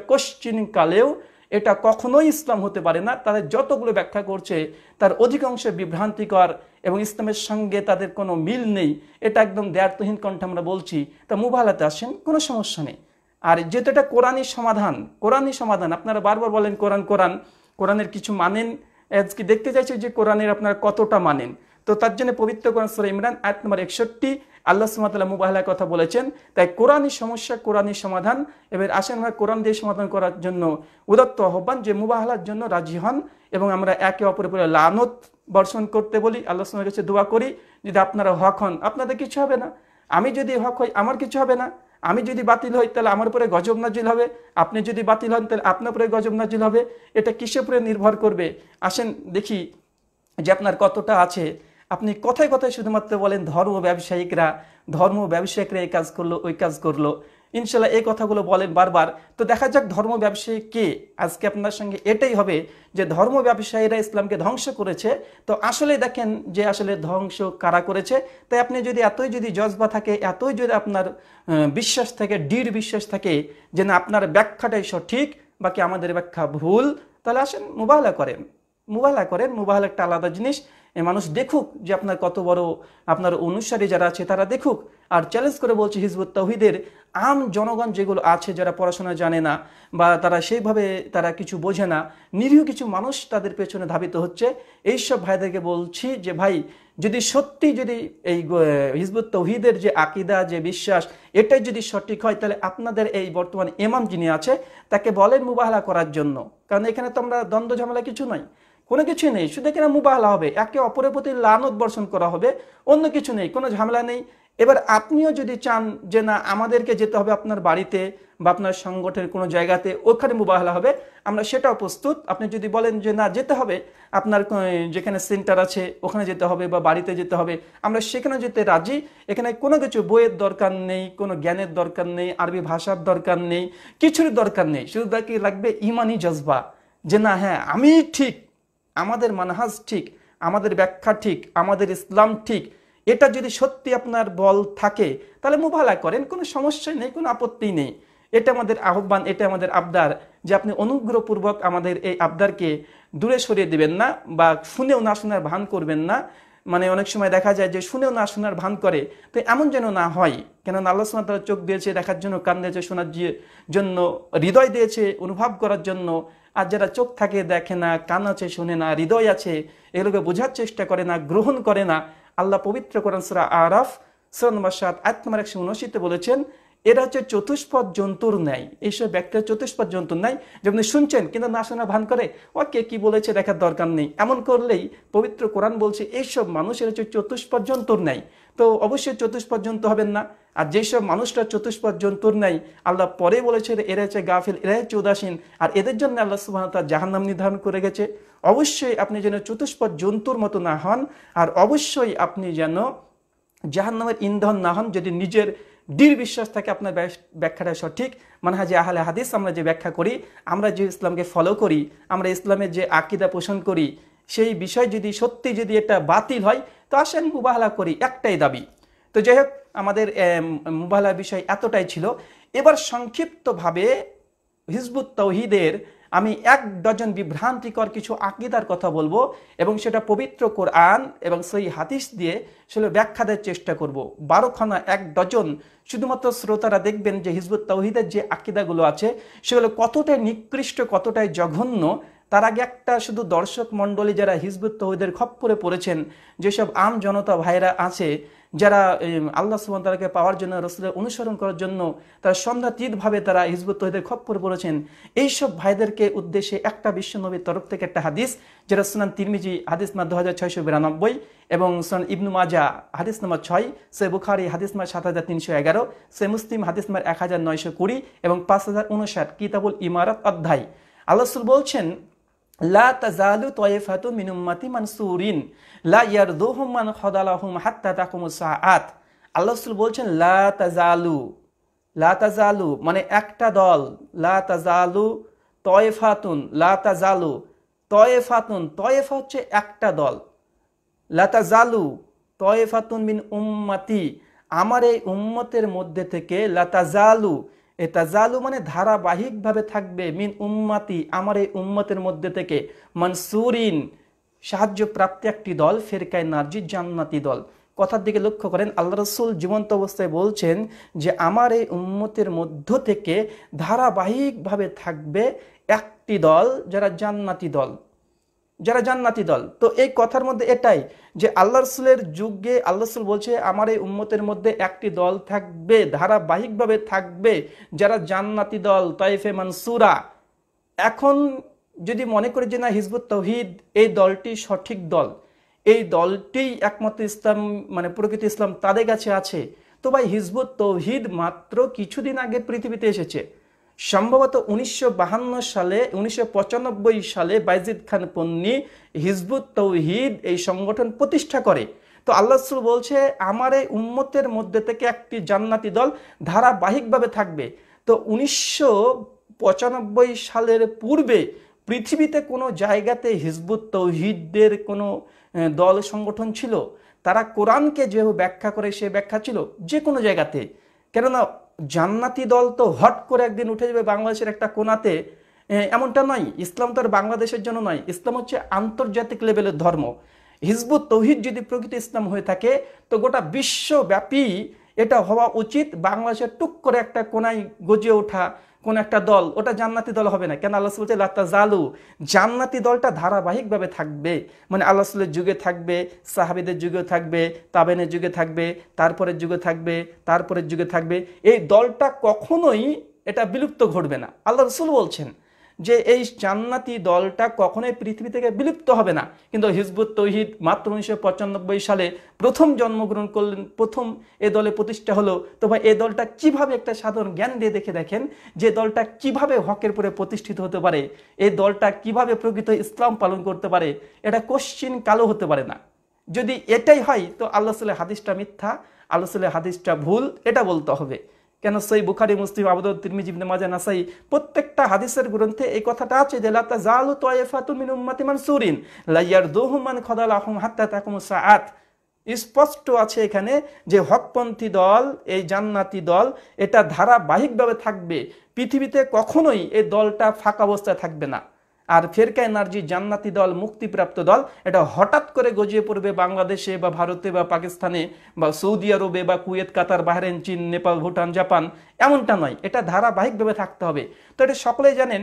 কালেও এটা কখনোই ইসলাম হতে পারে না তাদের যতগুলো ব্যাখ্যা করছে তার অধিকাংশ বিভ্রান্তিকর এবং ইসলামের সঙ্গে তাদের কোনো মিল নেই এটা একদম দ্ব্যর্থহীন কণ্ঠে আমরা বলছি তা মুবালাতে আসেন কোনো সমস্যা নেই আর যেহেতু এটা কোরআনই সমাধান কোরআনই সমাধান আপনারা বারবার বলেন কোরআন কোরআন কোরআনের কিছু মানেন আজকে দেখতে চাইছে যে কোরআনের আপনারা কতটা মানেন তো তার জন্য পবিত্র কোরআন সুরা ইমরান আয়াত নম্বর একষট্টি আল্লাহ সুমাতাল্লাহ মুবাহলার কথা বলেছেন তাই কোরআনই সমস্যা কোরআনই সমাধান এবার আসেন আমরা কোরআন দিয়ে সমাধান করার জন্য উদত্ত আহ্বান যে মুবাহলার জন্য রাজি হন এবং আমরা একে অপরের পরে লানত বর্ষণ করতে বলি আল্লাহ সুমার কাছে দোয়া করি যদি আপনারা হক হন আপনাদের কিছু হবে না আমি যদি হক হই আমার কিছু হবে না আমি যদি বাতিল হই তাহলে আমার উপরে গজব নাজিল হবে আপনি যদি বাতিল হন তাহলে আপনার উপরে গজব নাজিল হবে এটা কিসের উপরে নির্ভর করবে আসেন দেখি যে আপনার কতটা আছে আপনি কথায় কথায় শুধুমাত্র বলেন ধর্ম ব্যবসায়িকরা ধর্ম ব্যবসায়িকরা এই কাজ করলো ওই কাজ করলো ইনশাল্লাহ এই কথাগুলো বলেন বারবার তো দেখা যাক ধর্ম ব্যবসায়ী কে আজকে আপনার সঙ্গে এটাই হবে যে ধর্ম ব্যবসায়ীরা ইসলামকে ধ্বংস করেছে তো আসলে দেখেন যে আসলে ধ্বংস কারা করেছে তাই আপনি যদি এতই যদি জজবা থাকে এতই যদি আপনার বিশ্বাস থাকে দৃঢ় বিশ্বাস থাকে যে না আপনার ব্যাখ্যাটাই সঠিক বাকি আমাদের ব্যাখ্যা ভুল তাহলে আসেন মুবাহলা করেন মুবাহলা করেন মোবাইল একটা আলাদা জিনিস মানুষ দেখুক যে আপনার কত বড় আপনার অনুসারী যারা আছে তারা দেখুক আর চ্যালেঞ্জ করে বলছে হিজবুত তৌহিদের আম জনগণ যেগুলো আছে যারা পড়াশোনা জানে না বা তারা সেইভাবে তারা কিছু বোঝে না নিরীহ কিছু মানুষ তাদের পেছনে ধাবিত হচ্ছে এইসব ভাইদেরকে বলছি যে ভাই যদি সত্যি যদি এই হিজবুত তৌহিদের যে আকিদা যে বিশ্বাস এটাই যদি সঠিক হয় তাহলে আপনাদের এই বর্তমান এমাম যিনি আছে তাকে বলেন মুবাহলা করার জন্য কারণ এখানে তো আমরা দ্বন্দ্ব ঝামেলা কিছু নয় কোনো কিছু নেই শুধু কিনা মুবাহলা হবে একে অপরের প্রতি লানত বর্ষণ করা হবে অন্য কিছু নেই কোনো ঝামেলা নেই এবার আপনিও যদি চান যে না আমাদেরকে যেতে হবে আপনার বাড়িতে বা আপনার সংগঠনের কোনো জায়গাতে ওখানে মুবাহলা হবে আমরা সেটাও প্রস্তুত আপনি যদি বলেন যে না যেতে হবে আপনার যেখানে সেন্টার আছে ওখানে যেতে হবে বা বাড়িতে যেতে হবে আমরা সেখানে যেতে রাজি এখানে কোনো কিছু বইয়ের দরকার নেই কোনো জ্ঞানের দরকার নেই আরবি ভাষার দরকার নেই কিছুর দরকার নেই শুধু লাগবে ইমানি জজবা যে না হ্যাঁ আমি ঠিক আমাদের মানহাজ ঠিক আমাদের ব্যাখ্যা ঠিক আমাদের ইসলাম ঠিক এটা যদি সত্যি আপনার বল থাকে তাহলে মোবালা করেন কোনো সমস্যা নেই কোনো আপত্তি নেই এটা আমাদের আহ্বান এটা আমাদের আবদার যে আপনি অনুগ্রহপূর্বক আমাদের এই আবদারকে দূরে সরিয়ে দেবেন না বা শুনেও না শোনার ভান করবেন না মানে অনেক সময় দেখা যায় যে শুনেও না শোনার ভান করে তো এমন যেন না হয় কেননা আল্লাহ সোনা তারা চোখ দিয়েছে দেখার জন্য কান দিয়েছে শোনার জন্য হৃদয় দিয়েছে অনুভব করার জন্য আর যারা চোখ থাকে দেখে না কান আছে শোনে না হৃদয় আছে এগুলোকে বোঝার চেষ্টা করে না গ্রহণ করে না আল্লাহ পবিত্র করেন সুরা আরফ সুরা নম্বর সাত নম্বর একশো উনআশিতে বলেছেন এরা হচ্ছে চতুষ্পদ জন্তুর নেয় এইসব ব্যক্তিরা চতুষ্পদ জন্তুর নেয় যেমনি শুনছেন কিন্তু না শোনা ভান করে ও কে কি বলেছে দেখার দরকার নেই এমন করলেই পবিত্র কোরআন বলছে এইসব মানুষের হচ্ছে চতুষ্পদ জন্তুর নেয় তো অবশ্যই চতুষ্পদ জন্তু হবেন না আর যেসব মানুষরা চতুষ্পদ জন্তুর নেই আল্লাহ পরে বলেছেন এরা হচ্ছে গাফিল এরা হচ্ছে উদাসীন আর এদের জন্য আল্লাহ সুবাহ তার জাহান্নাম নির্ধারণ করে গেছে অবশ্যই আপনি যেন চতুষ্পদ জন্তুর মতো না হন আর অবশ্যই আপনি যেন জাহান্নামের ইন্ধন না হন যদি নিজের দৃঢ় বিশ্বাস থাকে আপনার ব্যাখ্যাটা সঠিক মানে হাজি আহলে হাদিস আমরা যে ব্যাখ্যা করি আমরা যে ইসলামকে ফলো করি আমরা ইসলামের যে আকিদা পোষণ করি সেই বিষয় যদি সত্যি যদি এটা বাতিল হয় তো আসেন মুবাহলা করি একটাই দাবি তো যাই হোক আমাদের মুবাহলা বিষয় এতটাই ছিল এবার সংক্ষিপ্তভাবে হিজবুত তৌহিদের আমি এক ডজন বিভ্রান্তিকর কিছু আকিদার কথা বলবো এবং সেটা পবিত্র কোরআন এবং সেই হাতিস দিয়ে সেগুলো ব্যাখ্যা দেওয়ার চেষ্টা করব বারোখানা এক ডজন শুধুমাত্র শ্রোতারা দেখবেন যে হিজবুত তৌহিদের যে আকিদাগুলো আছে সেগুলো কতটাই নিকৃষ্ট কতটাই জঘন্য তার আগে একটা শুধু দর্শক মণ্ডলী যারা হিজবুত তহিদের খপ্পরে পড়েছেন যেসব আম জনতা ভাইরা আছে যারা আল্লাহ সুমতালাকে পাওয়ার জন্য রসুলের অনুসরণ করার জন্য তারা সন্ধ্যাতীতভাবে তারা হিজবুত তহিদের খপ্পরে পড়েছেন এইসব ভাইদেরকে উদ্দেশ্যে একটা বিশ্বনবীর তরফ থেকে একটা হাদিস যেটা সুনান তিরমিজি হাদিস নাম্বার দু হাজার ছয়শো বিরানব্বই এবং সুনান ইবনু মাজা হাদিস নাম্বার ছয় সে বুখারি হাদিস নাম্বার সাত হাজার তিনশো এগারো সে মুসলিম হাদিস নাম্বার এক হাজার নয়শো কুড়ি এবং পাঁচ হাজার উনষাট কিতাবুল ইমারত অধ্যায় আল্লাহ বলছেন লা তাজালু তয়েফাতু মিনুম্মাতি মানসুরিন লা ইয়ারদুহুম মান খদালাহুম হাত্তা তাকুমুস সাআত আল্লাহ রাসূল বলছেন লা তাজালু লা তাজালু মানে একটা দল লা তাজালু তয়েফাতুন লা তাজালু তয়েফাতুন তয়েফা হচ্ছে একটা দল লা তাজালু তয়েফাতুন মিন উম্মাতি আমার এই উম্মতের মধ্যে থেকে লা তাজালু এটা জালু মানে ধারাবাহিকভাবে থাকবে মিন উম্মাতি আমার এই উম্মতের মধ্যে থেকে মানসুরিন সাহায্যপ্রাপ্ত একটি দল ফেরকায় নার্জি জান্নাতি দল কথার দিকে লক্ষ্য করেন আল্লাহ রসুল জীবন্ত অবস্থায় বলছেন যে আমার এই উম্মতের মধ্য থেকে ধারাবাহিকভাবে থাকবে একটি দল যারা জান্নাতি দল যারা জান্নাতি দল তো এই কথার মধ্যে এটাই যে আল্লাহ রসুলের যুগে আল্লাহ রসুল বলছে আমার এই উম্মতের মধ্যে একটি দল থাকবে ধারাবাহিকভাবে থাকবে যারা জান্নাতি দল তয়েফে মানসুরা এখন যদি মনে করি যে না হিজবুত তৌহিদ এই দলটি সঠিক দল এই দলটি একমাত্র ইসলাম মানে প্রকৃত ইসলাম তাদের কাছে আছে তো ভাই হিজবুত তৌহিদ মাত্র কিছুদিন আগে পৃথিবীতে এসেছে সম্ভবত উনিশশো সালে উনিশশো সালে বাইজিদ খান পন্নি হিজবুত তৌহিদ এই সংগঠন প্রতিষ্ঠা করে তো আল্লাহ বলছে আমার এই উম্মতের মধ্যে থেকে একটি জান্নাতি দল ধারাবাহিকভাবে থাকবে তো উনিশশো সালের পূর্বে পৃথিবীতে কোনো জায়গাতে হিজবুত তৌহিদদের কোনো দল সংগঠন ছিল তারা কোরআনকে যেহেতু ব্যাখ্যা করে সে ব্যাখ্যা ছিল যে কোনো জায়গাতে কেননা জান্নাতি দল তো হট করে একদিন উঠে যাবে বাংলাদেশের একটা কোনাতে এমনটা নয় ইসলাম তো আর বাংলাদেশের জন্য নয় ইসলাম হচ্ছে আন্তর্জাতিক লেভেলের ধর্ম হিজবু তৌহিদ যদি প্রকৃত ইসলাম হয়ে থাকে তো গোটা বিশ্বব্যাপী এটা হওয়া উচিত বাংলাদেশের টুক করে একটা কোনায় গজিয়ে ওঠা কোন একটা দল ওটা জান্নাতি দল হবে না কেন আল্লাহ বলছে লাত্তা জালু জান্নাতি দলটা ধারাবাহিকভাবে থাকবে মানে আল্লাহ সুলের যুগে থাকবে সাহাবিদের যুগে থাকবে তাবেনের যুগে থাকবে তারপরের যুগে থাকবে তারপরের যুগে থাকবে এই দলটা কখনোই এটা বিলুপ্ত ঘটবে না আল্লাহ রসুল বলছেন যে এই জান্নাতি দলটা কখনোই পৃথিবী থেকে বিলুপ্ত হবে না কিন্তু হিজবুত তৌহিদ মাত্র উনিশশো সালে প্রথম জন্মগ্রহণ করলেন প্রথম এ দলে প্রতিষ্ঠা হলো তবে এ দলটা কিভাবে একটা সাধারণ জ্ঞান দিয়ে দেখে দেখেন যে দলটা কিভাবে হকের পরে প্রতিষ্ঠিত হতে পারে এ দলটা কিভাবে প্রকৃত ইসলাম পালন করতে পারে এটা কোশ্চিন কালো হতে পারে না যদি এটাই হয় তো আল্লাহ সাল্লাহ হাদিসটা মিথ্যা আল্লাহ সাল্লাহ হাদিসটা ভুল এটা বলতে হবে কেন সই বুখারি মুসলিম আবুদ তিরমিজ ইবনে মাজা নাসাই প্রত্যেকটা হাদিসের গ্রন্থে এই কথাটা আছে যে লাতা তাজালু তায়ফাতু মিন উম্মতি মানসুরিন লা ইয়ারদুহুম মান খাদালাহুম হাত্তা সাআত স্পষ্ট আছে এখানে যে হকপন্থী দল এই জান্নাতি দল এটা ধারাবাহিকভাবে থাকবে পৃথিবীতে কখনোই এই দলটা ফাঁকা অবস্থায় থাকবে না আর ফেরকা এনার্জি জান্নাতি দল মুক্তিপ্রাপ্ত দল এটা হঠাৎ করে গজিয়ে পড়বে বাংলাদেশে বা ভারতে বা পাকিস্তানে বা সৌদি আরবে বা কুয়েত কাতার বাহরেন চীন নেপাল ভুটান জাপান এমনটা নয় এটা ধারাবাহিকভাবে থাকতে হবে তো এটা সকলে জানেন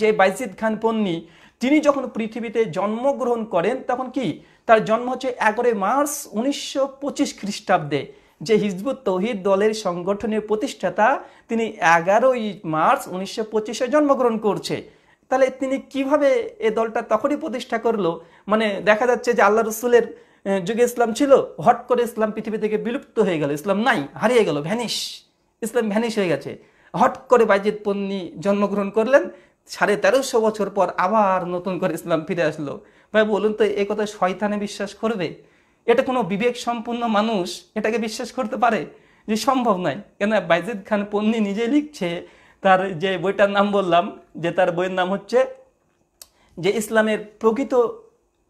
যে বাইজিদ খান পন্নী তিনি যখন পৃথিবীতে জন্মগ্রহণ করেন তখন কি তার জন্ম হচ্ছে এগারোই মার্চ উনিশশো পঁচিশ খ্রিস্টাব্দে যে হিজবুত তৌহিদ দলের সংগঠনের প্রতিষ্ঠাতা তিনি এগারোই মার্চ উনিশশো পঁচিশে জন্মগ্রহণ করছে তাহলে তিনি কিভাবে এ দলটা তখনই প্রতিষ্ঠা করলো মানে দেখা যাচ্ছে যে আল্লাহ রসুলের যুগে ইসলাম ছিল হট করে ইসলাম পৃথিবী থেকে বিলুপ্ত হয়ে গেল ইসলাম নাই হারিয়ে গেল ভ্যানিশ ইসলাম ভ্যানিশ হয়ে গেছে হট করে বাইজিৎ পন্নী জন্মগ্রহণ করলেন সাড়ে তেরোশো বছর পর আবার নতুন করে ইসলাম ফিরে আসলো ভাই বলুন তো এ কথা শয়তানে বিশ্বাস করবে এটা কোনো বিবেক সম্পন্ন মানুষ এটাকে বিশ্বাস করতে পারে যে সম্ভব নয় কেন বাইজিদ খান পন্নী নিজে লিখছে তার যে বইটার নাম বললাম যে তার বইয়ের নাম হচ্ছে যে ইসলামের প্রকৃত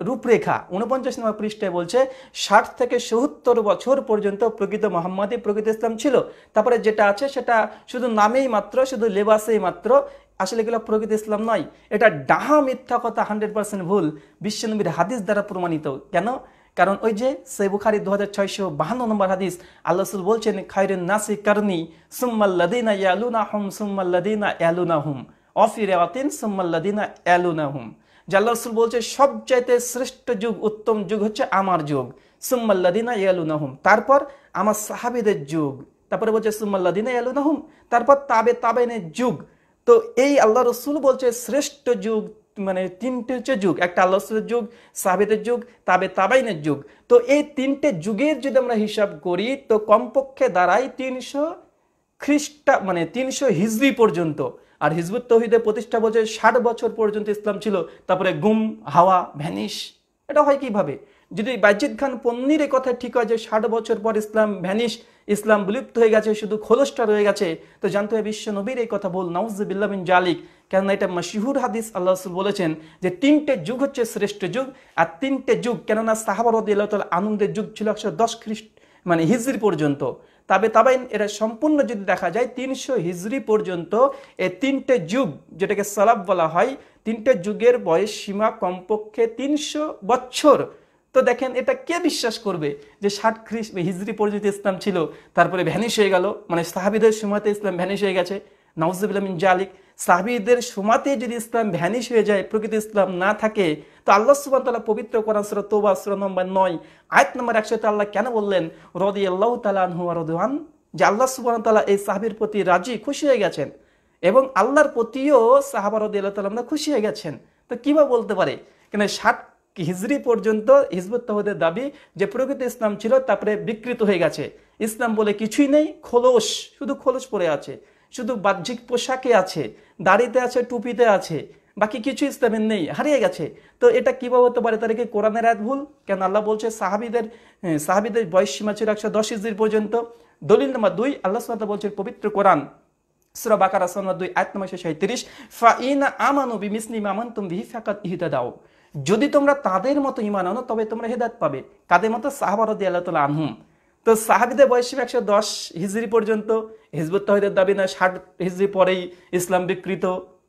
রূপরেখা উনপঞ্চাশ নম্বর পৃষ্ঠায় বলছে ষাট থেকে সত্তর বছর পর্যন্ত প্রকৃত মোহাম্মদী প্রকৃত ইসলাম ছিল তারপরে যেটা আছে সেটা শুধু নামেই মাত্র শুধু লেবাসেই মাত্র আসলে এগুলো প্রকৃত ইসলাম নয় এটা ডাহা মিথ্যা কথা হান্ড্রেড পার্সেন্ট ভুল বিশ্বনবীর হাদিস দ্বারা প্রমাণিত কেন কারণ ওই যে সে বুখারি দু হাজার ছয়শো বাহান্ন নম্বর হাদিস আল্লাহ রসুল বলছেন খায়রুন নাসি কারণী সুম্মাল্লাদিনা ইয়ালুনা হুম সুম্মাল্লাদিনা ইয়ালুনা হুম অফিরাওয়াতিন সুম্মাল্লাদিনা ইয়ালুনা হুম জাল্লা রসুল বলছে সবচাইতে শ্রেষ্ঠ যুগ উত্তম যুগ হচ্ছে আমার যুগ সুম্মাল্লাদিনা ইয়ালুনাহুম তারপর আমার সাহাবিদের যুগ তারপরে বলছে সুম্মাল্লাদিনা ইয়ালুনাহুম তারপর তাবে তাবেনের যুগ তো এই আল্লাহ রসুল বলছে শ্রেষ্ঠ যুগ মানে তিনটে হচ্ছে যুগ একটা আল্লাহর যুগ সাবেদের যুগ তাবে তাবাইনের যুগ তো এই তিনটে যুগের যদি আমরা হিসাব করি তো কমপক্ষে দাঁড়াই তিনশো খ্রিস্টা মানে তিনশো হিজবি পর্যন্ত আর হিজবুত তহিদের প্রতিষ্ঠা বলছে ষাট বছর পর্যন্ত ইসলাম ছিল তারপরে গুম হাওয়া ভ্যানিশ এটা হয় কিভাবে যদি বাইজিদ খান পন্নির কথা ঠিক হয় যে ষাট বছর পর ইসলাম ভ্যানিশ ইসলাম বিলুপ্ত হয়ে গেছে শুধু খোলসটা রয়ে গেছে তো জানতে হবে বিশ্ব নবীর এই কথা বল নাউজবিল্লা বিন জালিক কেননা এটা মশিহুর হাদিস আল্লাহ রসুল বলেছেন যে তিনটে যুগ হচ্ছে শ্রেষ্ঠ যুগ আর তিনটে যুগ কেননা সাহাবারদ আল্লাহ আনন্দের যুগ ছিল একশো দশ খ্রিস্ট মানে হিজরি পর্যন্ত তবে তাবাইন এরা সম্পূর্ণ যদি দেখা যায় তিনশো হিজরি পর্যন্ত এই তিনটে যুগ যেটাকে সালাব বলা হয় তিনটে যুগের বয়স সীমা কমপক্ষে তিনশো বছর তো দেখেন এটা কে বিশ্বাস করবে যে ষাট খ্রিস্ট হিজরি পর্যন্ত ইসলাম ছিল তারপরে ভ্যানিশ হয়ে গেল মানে সাহাবিদের সময়তে ইসলাম ভ্যানিশ হয়ে গেছে নওয়াজ জালিক সাহাবিদের সুমাতে যদি ইসলাম ভ্যানিশ হয়ে যায় প্রকৃত ইসলাম না থাকে তো আল্লাহ সুবাহতাল্লাহ পবিত্র কোরআন সুরা তোবা সুরা নম্বর নয় আয়ত নম্বর একশোতে আল্লাহ কেন বললেন রদি আল্লাহ তালাহুয়া রদুয়ান যে আল্লাহ সুবাহতাল্লাহ এই সাহাবির প্রতি রাজি খুশি হয়ে গেছেন এবং আল্লাহর প্রতিও সাহাবা রদি আল্লাহ তাল্লাহ খুশি হয়ে গেছেন তো কী বলতে পারে কেন ষাট হিজড়ি পর্যন্ত হিজবুত তহদের দাবি যে প্রকৃত ইসলাম ছিল তারপরে বিকৃত হয়ে গেছে ইসলাম বলে কিছুই নেই খোলস শুধু খোলস পড়ে আছে শুধু বাহ্যিক পোশাকে আছে দাড়িতে আছে টুপিতে আছে বাকি কিছু ইসলামের নেই হারিয়ে গেছে তো এটা কীভাবে হতে পারে তারা কি কোরআনের এক ভুল কেন আল্লাহ বলছে সাহাবিদের সাহাবিদের বয়স সীমা ছিল একশো দশ ইজির পর্যন্ত দলিল নম্বর দুই আল্লাহ সাল্লাহ বলছে পবিত্র কোরআন সুরা বাকার আসলাম দুই আয়াত নম্বর সাঁত্রিশ ফা ইনা আমানু বি আমান তুম বিহি ফাকাত দাও যদি তোমরা তাদের মতো ইমান আনো তবে তোমরা হেদাত পাবে কাদের মতো দিয়ে আল্লাহ তালা আনহুম তো সাহাবিদের বয়স ছিল একশো দশ হিজড়ি পর্যন্ত হিজবুত তহিদের দাবি না ষাট হিজড়ি পরেই ইসলাম বিকৃত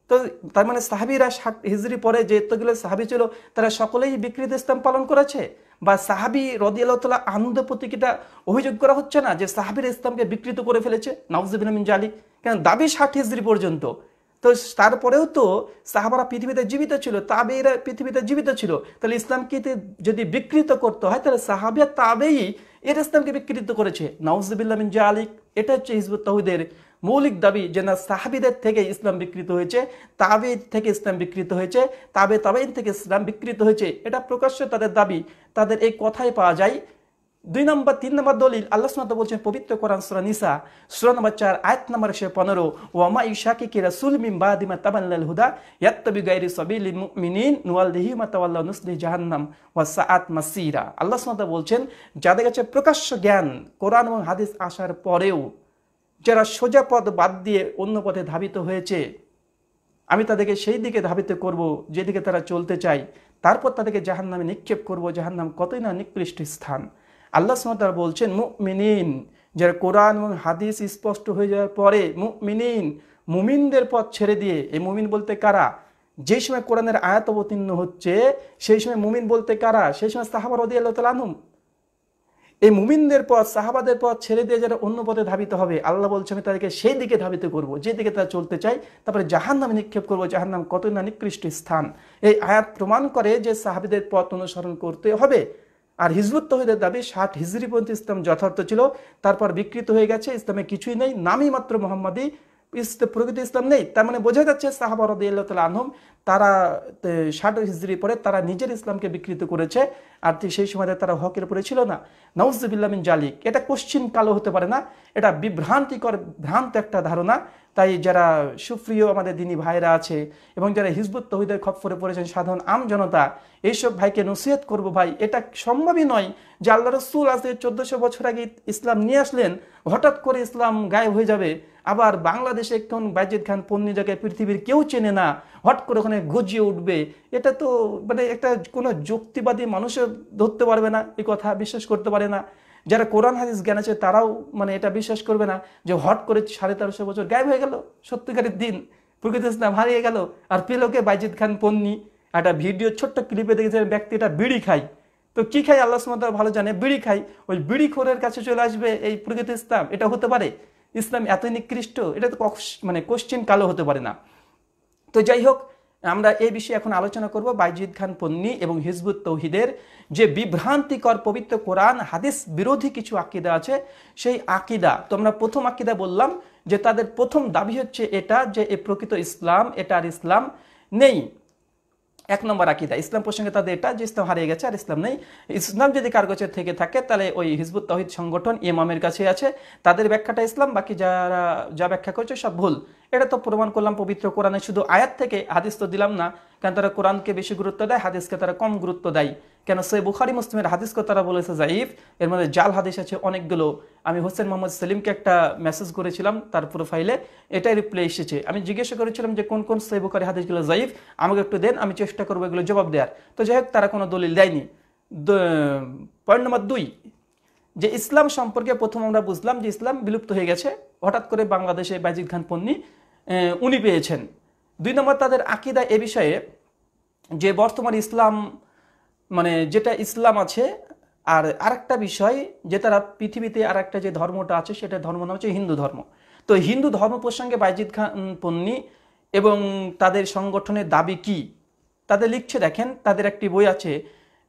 তো তার মানে সাহাবিরা ষাট হিজড়ি পরে যে এতগুলো সাহাবি ছিল তারা সকলেই বিকৃত ইসলাম পালন করেছে বা সাহাবি রদিয়াল্লাহ আনন্দ প্রতীকীটা অভিযোগ করা হচ্ছে না যে সাহাবির ইসলামকে বিকৃত করে ফেলেছে নওয়াজিবিন জালি কেন দাবি ষাট হিজড়ি পর্যন্ত তো তারপরেও তো সাহাবারা পৃথিবীতে জীবিত ছিল তাবেইরা পৃথিবীতে জীবিত ছিল তাহলে ইসলামকে যদি বিকৃত করতে হয় তাহলে সাহাবিয়া তাবেই এর ইসলামকে বিকৃত করেছে নাউজবিল্লামিন জা আলিক এটা হচ্ছে হিজবুত তাহুদের মৌলিক দাবি যে না সাহাবিদের থেকে ইসলাম বিকৃত হয়েছে তাবে থেকে ইসলাম বিকৃত হয়েছে তাবে তাবেইন থেকে ইসলাম বিকৃত হয়েছে এটা প্রকাশ্য তাদের দাবি তাদের এই কথাই পাওয়া যায় দুই নম্বর তিন নম্বর দলিল আল্লাহ বলছেন পবিত্র কোরআন সুরা নিসা সুরা নম্বর চার আয়ত নম্বর একশো পনেরো ওয়ামা ইউশাকি কি সুল মিম বাদিমা তাবাল্লাল হুদা ইয়াত্তবি গাইরি সাবিল মিনিন নুয়াল দেহি তাওয়াল্লা নুসলি জাহান্নাম ওয়া সাআত মাসিরা আল্লাহ সুনাত বলছেন যাদের কাছে প্রকাশ্য জ্ঞান কোরআন এবং হাদিস আসার পরেও যারা সোজা পথ বাদ দিয়ে অন্য পথে ধাবিত হয়েছে আমি তাদেরকে সেই দিকে ধাবিত করব যেদিকে তারা চলতে চায় তারপর তাদেরকে জাহান্নামে নিক্ষেপ করবো জাহান্নাম কতই না নিকৃষ্ট স্থান আল্লাহ সুমতার বলছেন মুমিনিন যারা কোরআন এবং হাদিস স্পষ্ট হয়ে যাওয়ার পরে মুমিনিন মুমিনদের পথ ছেড়ে দিয়ে এই মুমিন বলতে কারা যেই সময় কোরআনের আয়াত অবতীর্ণ হচ্ছে সেই সময় মুমিন বলতে কারা সেই সময় সাহাবার ওদি আল্লাহ আনুম এই মুমিনদের পথ সাহাবাদের পথ ছেড়ে দিয়ে যারা অন্য পথে ধাবিত হবে আল্লাহ বলছে আমি তাদেরকে সেই দিকে ধাবিত করব যে দিকে তারা চলতে চাই তারপরে জাহান নামে নিক্ষেপ করবো জাহান নাম কত না নিকৃষ্ট স্থান এই আয়াত প্রমাণ করে যে সাহাবিদের পথ অনুসরণ করতে হবে আর হিজবুত তহিদের দাবি ষাট হিজরিপন্থী ইসলাম যথার্থ ছিল তারপর বিকৃত হয়ে গেছে ইসলামে কিছুই নেই নামই মাত্র মোহাম্মদী প্রকৃত ইসলাম নেই তার মানে বোঝা যাচ্ছে সাহাবা আনহম তারা ষাট হিজরি পরে তারা নিজের ইসলামকে বিকৃত করেছে আর সেই সময় তারা হকের পরে ছিল না নাউজবিল্লামিন জালিক এটা কোশ্চিন কালো হতে পারে না এটা বিভ্রান্তিকর ভ্রান্ত একটা ধারণা তাই যারা সুপ্রিয় আমাদের দিনী ভাইরা আছে এবং যারা হিজবুত তহিদের খপ্পরে পড়েছেন সাধারণ আম জনতা এইসব ভাইকে নসিহত করব ভাই এটা সম্ভবই নয় যে আল্লাহ রসুল আজ চোদ্দশো বছর আগে ইসলাম নিয়ে আসলেন হঠাৎ করে ইসলাম গায়েব হয়ে যাবে আবার বাংলাদেশে কোন বাইজিদ খান জায়গায় পৃথিবীর কেউ চেনে না হট করে ওখানে গজিয়ে উঠবে এটা তো মানে একটা কোনো যুক্তিবাদী মানুষও ধরতে পারবে না এ কথা বিশ্বাস করতে পারে না যারা কোরআন হাদিস জ্ঞান আছে তারাও মানে এটা বিশ্বাস করবে না যে হট করে সাড়ে তেরোশো বছর গায়েব হয়ে গেল সত্যিকারের দিন প্রকৃত ইসলাম হারিয়ে গেল আর পেলোকে বাইজিদ খান পন্নি একটা ভিডিও ছোট্ট ক্লিপে দেখেছিলেন ব্যক্তিটা বিড়ি খায় তো কি খাই আল্লাহ সুমতাল ভালো জানে বিড়ি খাই ওই বিড়ি খোরের কাছে চলে আসবে এই প্রকৃত ইসলাম এটা হতে পারে ইসলাম এত নিকৃষ্ট এটা তো মানে কোশ্চেন কালো হতে পারে না তো যাই হোক আমরা এই বিষয়ে এখন আলোচনা করব বাইজিদ খান পন্নি এবং হিজবুত তৌহিদের যে বিভ্রান্তিকর পবিত্র কোরআন হাদিস বিরোধী কিছু আকিদা আছে সেই আকিদা তো আমরা প্রথম আকিদা বললাম যে তাদের প্রথম দাবি হচ্ছে এটা যে এ প্রকৃত ইসলাম এটা আর ইসলাম নেই এক নম্বর আকিদা ইসলাম প্রসঙ্গে তাদের এটা যে ইসলাম হারিয়ে গেছে আর ইসলাম নেই ইসলাম যদি কার কাছে থেকে থাকে তাহলে ওই হিজবুত তহিদ সংগঠন ইমামের কাছে আছে তাদের ব্যাখ্যাটা ইসলাম বাকি যারা যা ব্যাখ্যা করছে সব ভুল এটা তো প্রমাণ করলাম পবিত্র কোরআনে শুধু আয়াত থেকে হাদিস তো দিলাম না কারণ তারা কোরআনকে বেশি গুরুত্ব দেয় হাদিসকে তারা কম গুরুত্ব দেয় কেন সৈয় বুখারি মুসলিমের হাদিসকে তারা বলেছে জাইফ এর মধ্যে জাল হাদিস আছে অনেকগুলো আমি হোসেন মোহাম্মদ সেলিমকে একটা মেসেজ করেছিলাম তার প্রোফাইলে এটাই রিপ্লাই এসেছে আমি জিজ্ঞেস করেছিলাম যে কোন কোন সৈয় বুখারি হাদিসগুলো জাইফ আমাকে একটু দেন আমি চেষ্টা করবো এগুলো জবাব দেওয়ার তো যাই হোক তারা কোনো দলিল দেয়নি পয়েন্ট নম্বর দুই যে ইসলাম সম্পর্কে প্রথম আমরা বুঝলাম যে ইসলাম বিলুপ্ত হয়ে গেছে হঠাৎ করে বাংলাদেশে বাইজিদ খান পন্নি উনি পেয়েছেন দুই নম্বর তাদের আকিদা এ বিষয়ে যে বর্তমান ইসলাম মানে যেটা ইসলাম আছে আর আরেকটা বিষয় যে তারা পৃথিবীতে আর একটা যে ধর্মটা আছে সেটা ধর্ম নাম হচ্ছে হিন্দু ধর্ম তো হিন্দু ধর্ম প্রসঙ্গে বাইজিৎ খান পন্নী এবং তাদের সংগঠনের দাবি কি তাদের লিখছে দেখেন তাদের একটি বই আছে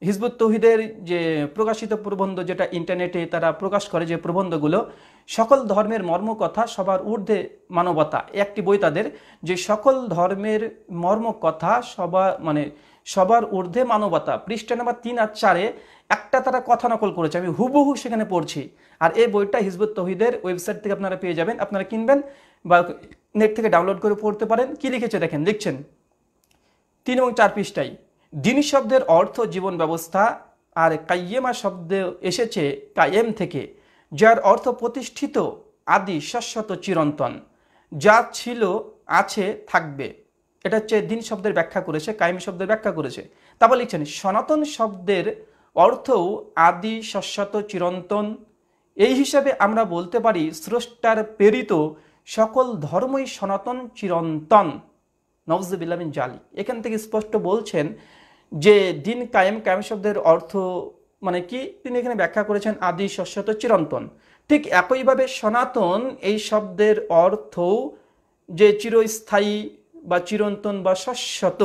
হিজবুত তৌহিদের যে প্রকাশিত প্রবন্ধ যেটা ইন্টারনেটে তারা প্রকাশ করে যে প্রবন্ধগুলো সকল ধর্মের মর্মকথা সবার ঊর্ধ্বে মানবতা একটি বই তাদের যে সকল ধর্মের মর্মকথা সবার মানে সবার ঊর্ধ্বে মানবতা পৃষ্ঠা নাম্বার তিন আর চারে একটা তারা কথা নকল করেছে আমি হুবহু সেখানে পড়ছি আর এই বইটা হিজবুত তহিদের ওয়েবসাইট থেকে আপনারা পেয়ে যাবেন আপনারা কিনবেন বা নেট থেকে ডাউনলোড করে পড়তে পারেন কি লিখেছে দেখেন লিখছেন তিন এবং চার পৃষ্ঠাই দিন শব্দের অর্থ জীবন ব্যবস্থা আর কাইয়েমা শব্দে এসেছে কায়েম থেকে যার অর্থ প্রতিষ্ঠিত আদি শাশ্বত চিরন্তন যা ছিল আছে থাকবে এটা হচ্ছে দিন শব্দের ব্যাখ্যা করেছে কায়েমি শব্দের ব্যাখ্যা করেছে তারপর লিখছেন সনাতন শব্দের অর্থ আদি শশ্বত চিরন্তন এই হিসাবে আমরা বলতে পারি স্রষ্টার প্রেরিত সকল ধর্মই সনাতন চিরন্তন নবজুবিল্লামিন জালি এখান থেকে স্পষ্ট বলছেন যে দিন কায়েম কায়েম শব্দের অর্থ মানে কি তিনি এখানে ব্যাখ্যা করেছেন আদি শশ্বত চিরন্তন ঠিক একইভাবে সনাতন এই শব্দের অর্থ যে চিরস্থায়ী বা চিরন্তন বা শাশ্বত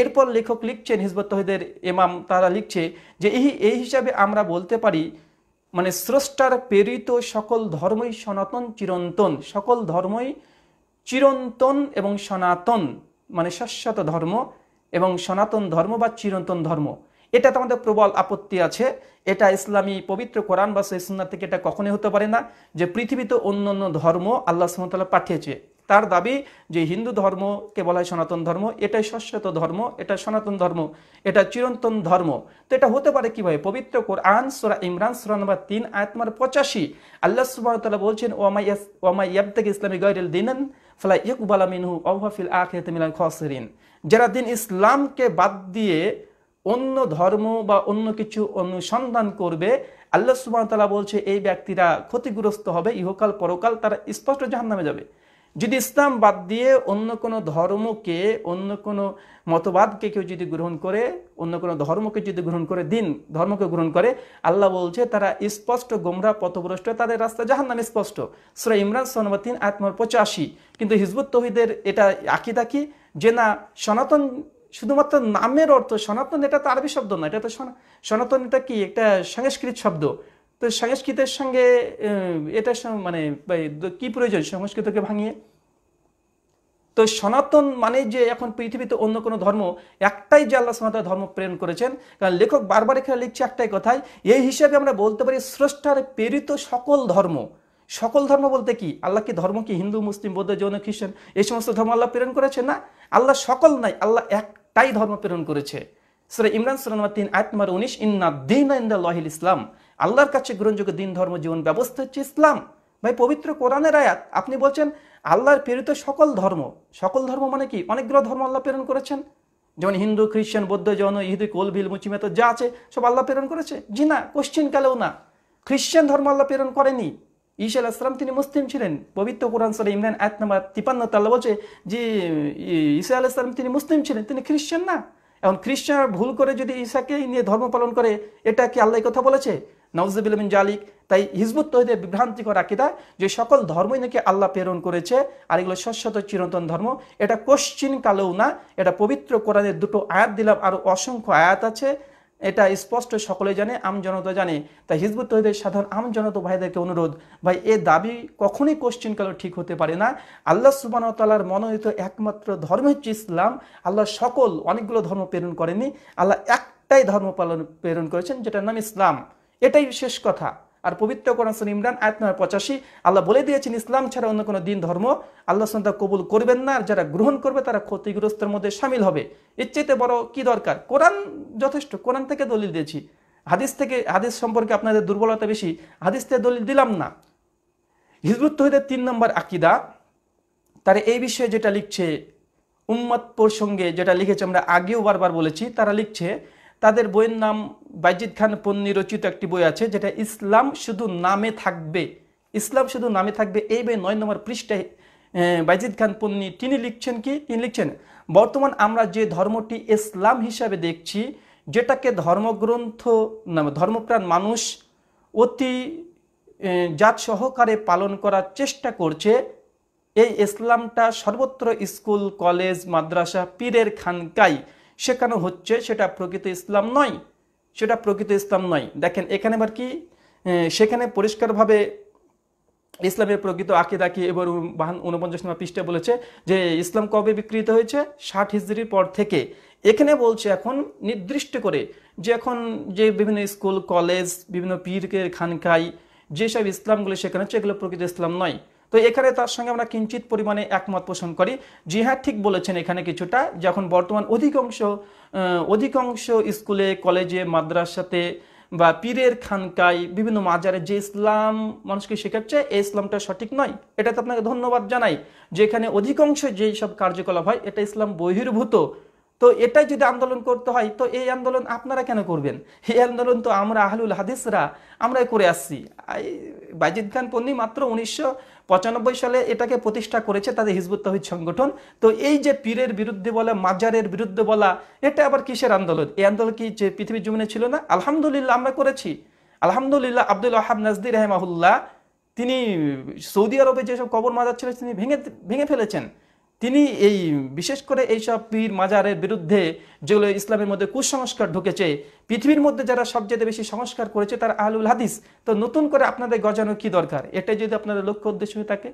এরপর লেখক লিখছেন হিজবত তহিদের এমাম তারা লিখছে যে এই এই হিসাবে আমরা বলতে পারি মানে স্রষ্টার প্রেরিত সকল ধর্মই সনাতন চিরন্তন সকল ধর্মই চিরন্তন এবং সনাতন মানে শাশ্বত ধর্ম এবং সনাতন ধর্ম বা চিরন্তন ধর্ম এটা আমাদের প্রবল আপত্তি আছে এটা ইসলামী পবিত্র কোরআন বা সৈসন্না থেকে এটা কখনোই হতে পারে না যে পৃথিবীতে অন্য অন্য ধর্ম আল্লাহ সুমতলা পাঠিয়েছে তার দাবি যে হিন্দু ধর্মকে বলা হয় সনাতন ধর্ম এটাই শাশ্বত ধর্ম এটা সনাতন ধর্ম এটা চিরন্তন ধর্ম তো এটা হতে পারে কিভাবে পবিত্র কোরআন সোরা ইমরান সুরা নম্বর তিন আয়তমার পঁচাশি আল্লাহ সুবাহতাল্লাহ বলছেন ওমাই ওয়ামাই ইয়াবতেক ইসলামী গৈরেল দিন ফলা ইকবালা মিনহু অহাফিল আখেত মিলান খসরিন যারা দিন ইসলামকে বাদ দিয়ে অন্য ধর্ম বা অন্য কিছু অনুসন্ধান করবে আল্লাহ সুবাহতাল্লাহ বলছে এই ব্যক্তিরা ক্ষতিগ্রস্ত হবে ইহকাল পরকাল তারা স্পষ্ট জাহান নামে যাবে যদি ইসলাম বাদ দিয়ে অন্য কোনো ধর্মকে অন্য কোনো মতবাদকে কেউ যদি গ্রহণ করে অন্য কোনো ধর্মকে যদি গ্রহণ করে দিন ধর্মকে গ্রহণ করে আল্লাহ বলছে তারা স্পষ্ট গোমরা পথভ্রষ্ট তাদের রাস্তা জাহান নাম স্পষ্ট সুরা ইমরান সনবাতিন আত্মার পঁচাশি কিন্তু হিজবুত তহিদের এটা আঁকি দাকি যে না সনাতন শুধুমাত্র নামের অর্থ সনাতন এটা তো আরবি শব্দ না এটা তো সনাতন এটা কি একটা সংস্কৃত শব্দ তো সংস্কৃতের সঙ্গে এটা মানে কি প্রয়োজন সংস্কৃতকে ভাঙিয়ে তো সনাতন মানে যে এখন পৃথিবীতে অন্য কোনো ধর্ম একটাই যে আল্লাহ সনাতন ধর্ম প্রেরণ করেছেন কারণ লেখক বারবার এখানে লিখছে একটাই কথাই এই হিসাবে আমরা বলতে পারি স্রষ্টার প্রেরিত সকল ধর্ম সকল ধর্ম বলতে কি আল্লাহ কি ধর্ম কি হিন্দু মুসলিম বৌদ্ধ জৈন খ্রিস্টান এই সমস্ত ধর্ম আল্লাহ প্রেরণ করেছে না আল্লাহ সকল নাই আল্লাহ একটাই ধর্ম প্রেরণ করেছে সরে ইমরান সুরান তিন আয়াত নম্বর উনিশ ইন্না দিন লহিল ইসলাম আল্লাহর কাছে গ্রহণযোগ্য দিন ধর্ম জীবন ব্যবস্থা হচ্ছে ইসলাম ভাই পবিত্র কোরআনের আয়াত আপনি বলছেন আল্লাহর প্রেরিত সকল ধর্ম সকল ধর্ম মানে কি অনেকগুলো ধর্ম আল্লাহ প্রেরণ করেছেন যেমন হিন্দু খ্রিস্টান বৌদ্ধ জৈন ইহুদি কোলভিল মুচিমেত যা আছে সব আল্লাহ প্রেরণ করেছে জি না কোশ্চিনকালেও না খ্রিস্টান ধর্ম আল্লাহ প্রেরণ করেনি ঈশা ইসলাম তিনি মুসলিম ছিলেন পবিত্র কোরআন সরে ইমরান এক নাম্বার তিপান্ন তাল্লা বলছে যে ঈসা আল ইসলাম তিনি মুসলিম ছিলেন তিনি খ্রিস্টান না এখন খ্রিস্টান ভুল করে যদি ঈশাকে নিয়ে ধর্ম পালন করে এটা কি আল্লাহ কথা বলেছে নওয়াজিবিলমিন জালিক তাই হিজবুত তহিদের বিভ্রান্তিকর আকিদা যে সকল ধর্মই নাকি আল্লাহ প্রেরণ করেছে আর এগুলো শশ্বত চিরন্তন ধর্ম এটা কশ্চিন কালেও না এটা পবিত্র কোরআনের দুটো আয়াত দিলাম আরও অসংখ্য আয়াত আছে এটা স্পষ্ট সকলে জানে আম জনতা জানে তাই হিজবুত তহিদের সাধারণ আম জনতা ভাইদেরকে অনুরোধ ভাই এ দাবি কখনই কোশ্চিন কালো ঠিক হতে পারে না আল্লাহ তালার মনোনীত একমাত্র ধর্ম হচ্ছে ইসলাম আল্লাহ সকল অনেকগুলো ধর্ম প্রেরণ করেনি আল্লাহ একটাই ধর্ম পালন প্রেরণ করেছেন যেটার নাম ইসলাম এটাই শেষ কথা আর পবিত্র কোরআন ইমরান আয়ত নয় পঁচাশি আল্লাহ বলে দিয়েছেন ইসলাম ছাড়া অন্য কোনো দিন ধর্ম আল্লাহ সন্তা কবুল করবেন না আর যারা গ্রহণ করবে তারা ক্ষতিগ্রস্তের মধ্যে সামিল হবে এর চাইতে বড় কি দরকার কোরআন যথেষ্ট কোরআন থেকে দলিল দিয়েছি হাদিস থেকে হাদিস সম্পর্কে আপনাদের দুর্বলতা বেশি হাদিস থেকে দলিল দিলাম না হিজবুত তহিদের তিন নম্বর আকিদা তারা এই বিষয়ে যেটা লিখছে উম্মত প্রসঙ্গে যেটা লিখেছে আমরা আগেও বারবার বলেছি তারা লিখছে তাদের বইয়ের নাম বাইজিদ খান পন্নি রচিত একটি বই আছে যেটা ইসলাম শুধু নামে থাকবে ইসলাম শুধু নামে থাকবে এই বই নয় নম্বর পৃষ্ঠায় বাইজিদ খান পন্নি তিনি লিখছেন কি তিনি লিখছেন বর্তমান আমরা যে ধর্মটি ইসলাম হিসাবে দেখছি যেটাকে ধর্মগ্রন্থ ধর্মপ্রাণ মানুষ অতি জাত সহকারে পালন করার চেষ্টা করছে এই ইসলামটা সর্বত্র স্কুল কলেজ মাদ্রাসা পীরের খানকাই শেখানো হচ্ছে সেটা প্রকৃত ইসলাম নয় সেটা প্রকৃত ইসলাম নয় দেখেন এখানে আবার কি সেখানে পরিষ্কারভাবে ইসলামের প্রকৃত আঁকি দাকি এবার বাহান উনপঞ্চাশ নম্বর পৃষ্ঠা বলেছে যে ইসলাম কবে বিকৃত হয়েছে ষাট হিজড়ির পর থেকে এখানে বলছে এখন নির্দিষ্ট করে যে এখন যে বিভিন্ন স্কুল কলেজ বিভিন্ন পীরকের খানকাই যেসব ইসলামগুলো সেখানে হচ্ছে এগুলো প্রকৃত ইসলাম নয় তো এখানে তার সঙ্গে আমরা কিঞ্চিত পরিমাণে একমত পোষণ করি জি হ্যাঁ ঠিক বলেছেন এখানে কিছুটা যখন বর্তমান অধিকাংশ অধিকাংশ স্কুলে কলেজে মাদ্রাসাতে বা পীরের খানকায় বিভিন্ন মাজারে যে ইসলাম মানুষকে শেখাচ্ছে এই ইসলামটা সঠিক নয় এটাতে আপনাকে ধন্যবাদ জানাই যেখানে অধিকাংশ যেই সব কার্যকলাপ হয় এটা ইসলাম বহির্ভূত তো এটাই যদি আন্দোলন করতে হয় তো এই আন্দোলন আপনারা কেন করবেন এই আন্দোলন তো আমরা আহলুল হাদিসরা আমরাই করে আসছি বাইজিদ খান পন্নি মাত্র উনিশশো পঁচানব্বই সালে এটাকে প্রতিষ্ঠা করেছে তাদের হিজবুত তহিদ সংগঠন তো এই যে পীরের বিরুদ্ধে বলা মাজারের বিরুদ্ধে বলা এটা আবার কিসের আন্দোলন এই আন্দোলন কি যে পৃথিবীর জমিনে ছিল না আলহামদুলিল্লাহ আমরা করেছি আলহামদুলিল্লাহ আব্দুল আহাব নাজদি রহমাহুল্লাহ তিনি সৌদি আরবে যেসব কবর মাজার ছিল তিনি ভেঙে ভেঙে ফেলেছেন তিনি এই বিশেষ করে এইসব পীর মাজারের বিরুদ্ধে যেগুলো ইসলামের মধ্যে কুসংস্কার ঢুকেছে পৃথিবীর মধ্যে যারা সবচেয়ে বেশি সংস্কার করেছে তারা আলুল হাদিস তো নতুন করে আপনাদের গজানো কি দরকার এটাই যদি আপনাদের লক্ষ্য উদ্দেশ্য হয়ে থাকে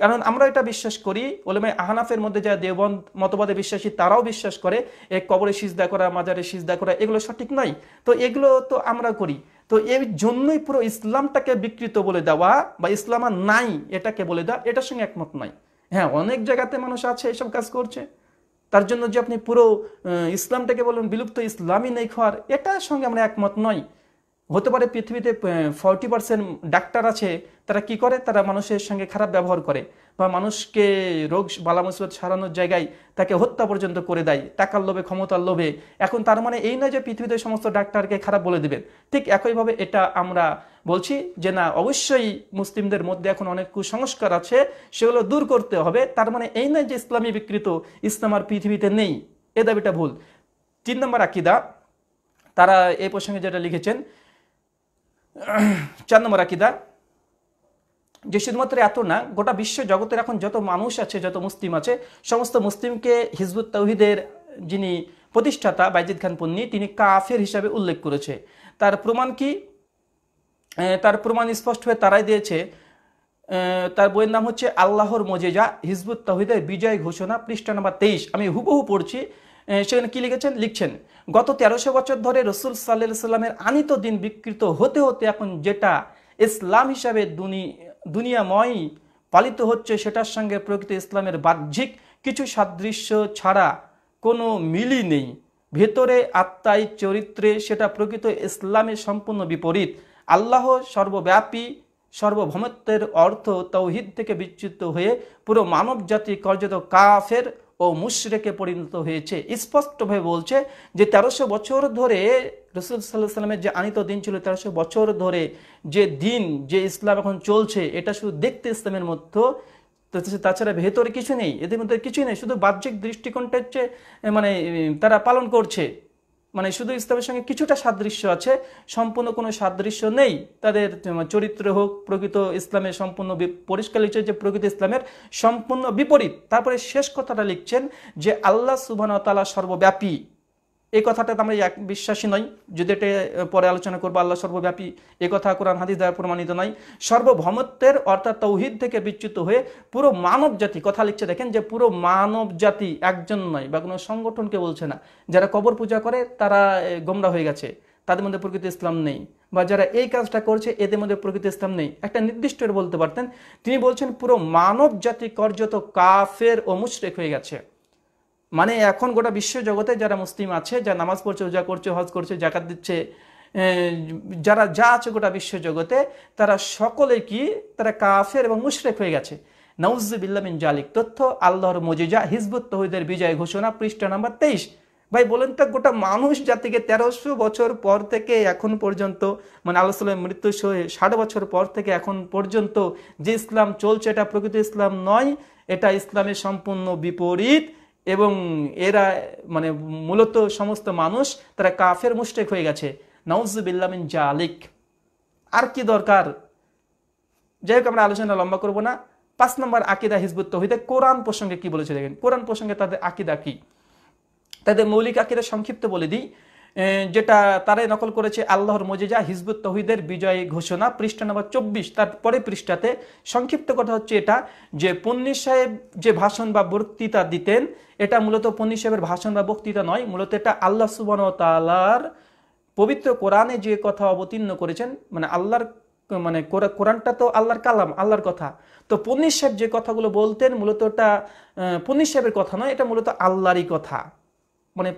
কারণ আমরা এটা বিশ্বাস করি ওলেমে আহনাফের মধ্যে যা দেবন মতবাদে বিশ্বাসী তারাও বিশ্বাস করে এক কবরে সিজদা করা মাজারে সিজদা করা এগুলো সঠিক নয় তো এগুলো তো আমরা করি তো এর জন্যই পুরো ইসলামটাকে বিকৃত বলে দেওয়া বা ইসলামা নাই এটাকে বলে দেওয়া এটার সঙ্গে একমত নয় হ্যাঁ অনেক জায়গাতে মানুষ আছে এসব কাজ করছে তার জন্য যে আপনি পুরো ইসলামটাকে বলেন বিলুপ্ত ইসলামই নেই খোয়ার এটার সঙ্গে আমরা একমত নয় হতে পারে পৃথিবীতে ফর্টি পার্সেন্ট ডাক্তার আছে তারা কি করে তারা মানুষের সঙ্গে খারাপ ব্যবহার করে বা মানুষকে রোগ বালা মুসিবত সারানোর জায়গায় তাকে হত্যা পর্যন্ত করে দেয় টাকার লোভে ক্ষমতার লোভে এখন তার মানে এই নয় যে পৃথিবীতে সমস্ত ডাক্তারকে খারাপ বলে দেবেন ঠিক একইভাবে এটা আমরা বলছি যে না অবশ্যই মুসলিমদের মধ্যে এখন অনেক কুসংস্কার আছে সেগুলো দূর করতে হবে তার মানে এই নয় যে ইসলামী বিকৃত ইসলাম আর পৃথিবীতে নেই এ দাবিটা ভুল তিন নম্বর আকিদা তারা এ প্রসঙ্গে যেটা লিখেছেন চার নম্বর আকিদা যে শুধুমাত্র এত না গোটা বিশ্ব জগতের এখন যত মানুষ আছে যত মুসলিম আছে সমস্ত মুসলিমকে হিজবুত তৌহিদের যিনি প্রতিষ্ঠাতা বাইজিদ খান পন্নী তিনি কাফের হিসাবে উল্লেখ করেছে তার প্রমাণ কি তার প্রমাণ স্পষ্ট হয়ে তারাই দিয়েছে তার বইয়ের নাম হচ্ছে আল্লাহর মজেজা হিজবুত তহিদের বিজয় ঘোষণা পৃষ্ঠা নাম্বার তেইশ আমি হুবহু পড়ছি সেখানে কী লিখেছেন লিখছেন গত তেরোশো বছর ধরে রসুল সাল্লা সাল্লামের আনিত দিন বিকৃত হতে হতে এখন যেটা ইসলাম হিসাবে দুনিয়াময় পালিত হচ্ছে সেটার সঙ্গে প্রকৃত ইসলামের বাহ্যিক কিছু সাদৃশ্য ছাড়া কোনো মিলই নেই ভেতরে আত্মায় চরিত্রে সেটা প্রকৃত ইসলামের সম্পূর্ণ বিপরীত আল্লাহ সর্বব্যাপী সর্বভৌমত্বের অর্থ তৌহিদ থেকে বিচ্যুত হয়ে পুরো মানব জাতি কার্যত কাফের ও মুশরেকে পরিণত হয়েছে স্পষ্টভাবে বলছে যে তেরোশো বছর ধরে রসুল সাল্লাহ সাল্লামের যে আনিত দিন ছিল তেরোশো বছর ধরে যে দিন যে ইসলাম এখন চলছে এটা শুধু দেখতে ইসলামের মধ্যে তাছাড়া ভেতরে কিছু নেই এদের মধ্যে কিছুই নেই শুধু বাহ্যিক দৃষ্টিকোণটা হচ্ছে মানে তারা পালন করছে মানে শুধু ইসলামের সঙ্গে কিছুটা সাদৃশ্য আছে সম্পূর্ণ কোনো সাদৃশ্য নেই তাদের চরিত্র হোক প্রকৃত ইসলামের সম্পূর্ণ পরিষ্কার লিখছে যে প্রকৃত ইসলামের সম্পূর্ণ বিপরীত তারপরে শেষ কথাটা লিখছেন যে আল্লাহ সুবাহ সর্বব্যাপী এই কথাটা তো আমরা এক বিশ্বাসী নই যদি এটা পরে আলোচনা করবো আল্লাহ সর্বব্যাপী এ কথা কোরআন হাদিস দ্বারা প্রমাণিত নয় সর্বভৌমত্বের অর্থাৎ তৌহিদ থেকে বিচ্যুত হয়ে পুরো মানব জাতি কথা লিখছে দেখেন যে পুরো মানব জাতি একজন নয় বা কোনো সংগঠনকে বলছে না যারা কবর পূজা করে তারা গোমরা হয়ে গেছে তাদের মধ্যে প্রকৃত ইসলাম নেই বা যারা এই কাজটা করছে এদের মধ্যে প্রকৃত ইসলাম নেই একটা নির্দিষ্ট বলতে পারতেন তিনি বলছেন পুরো মানব জাতি কর্যত কাফের ও মুশরেক হয়ে গেছে মানে এখন গোটা বিশ্ব জগতে যারা মুসলিম আছে যারা নামাজ পড়ছে ওজা করছে হজ করছে জাকাত দিচ্ছে যারা যা আছে গোটা বিশ্ব জগতে তারা সকলে কি তারা কাফের এবং মুশরেক হয়ে গেছে বিন জালিক তথ্য আল্লাহর মজিজা হিজবুত তহিদের বিজয় ঘোষণা পৃষ্ঠা নাম্বার তেইশ ভাই বলেন তো গোটা মানুষ জাতিকে তেরোশো বছর পর থেকে এখন পর্যন্ত মানে আল্লাহ মৃত্যু সহে ষাট বছর পর থেকে এখন পর্যন্ত যে ইসলাম চলছে এটা প্রকৃত ইসলাম নয় এটা ইসলামের সম্পূর্ণ বিপরীত এবং এরা মানে মূলত সমস্ত মানুষ তারা কাফের মুস্টেক হয়ে গেছে বিল্লামিন জালিক আর কি দরকার যাই হোক আমরা আলোচনা লম্বা করব না পাঁচ নম্বর আকিদা হিজবুত তহিদে কোরআন প্রসঙ্গে কি বলেছে দেখেন কোরআন প্রসঙ্গে তাদের আকিদা কি তাদের মৌলিক আকিদা সংক্ষিপ্ত বলে দিই যেটা তারাই নকল করেছে আল্লাহর মজিজা হিজবুত তহিদের বিজয় ঘোষণা পৃষ্ঠা নম্বর চব্বিশ তারপরে পৃষ্ঠাতে সংক্ষিপ্ত কথা হচ্ছে এটা যে পন্নি সাহেব যে ভাষণ বা বক্তৃতা দিতেন এটা মূলত পন্নি সাহেবের ভাষণ বা বক্তৃতা নয় মূলত এটা আল্লাহ সুবান তালার পবিত্র কোরআনে যে কথা অবতীর্ণ করেছেন মানে আল্লাহর মানে কোরআনটা তো আল্লাহর কালাম আল্লাহর কথা তো পন্নি সাহেব যে কথাগুলো বলতেন মূলত এটা পন্নি সাহেবের কথা নয় এটা মূলত আল্লাহরই কথা মানে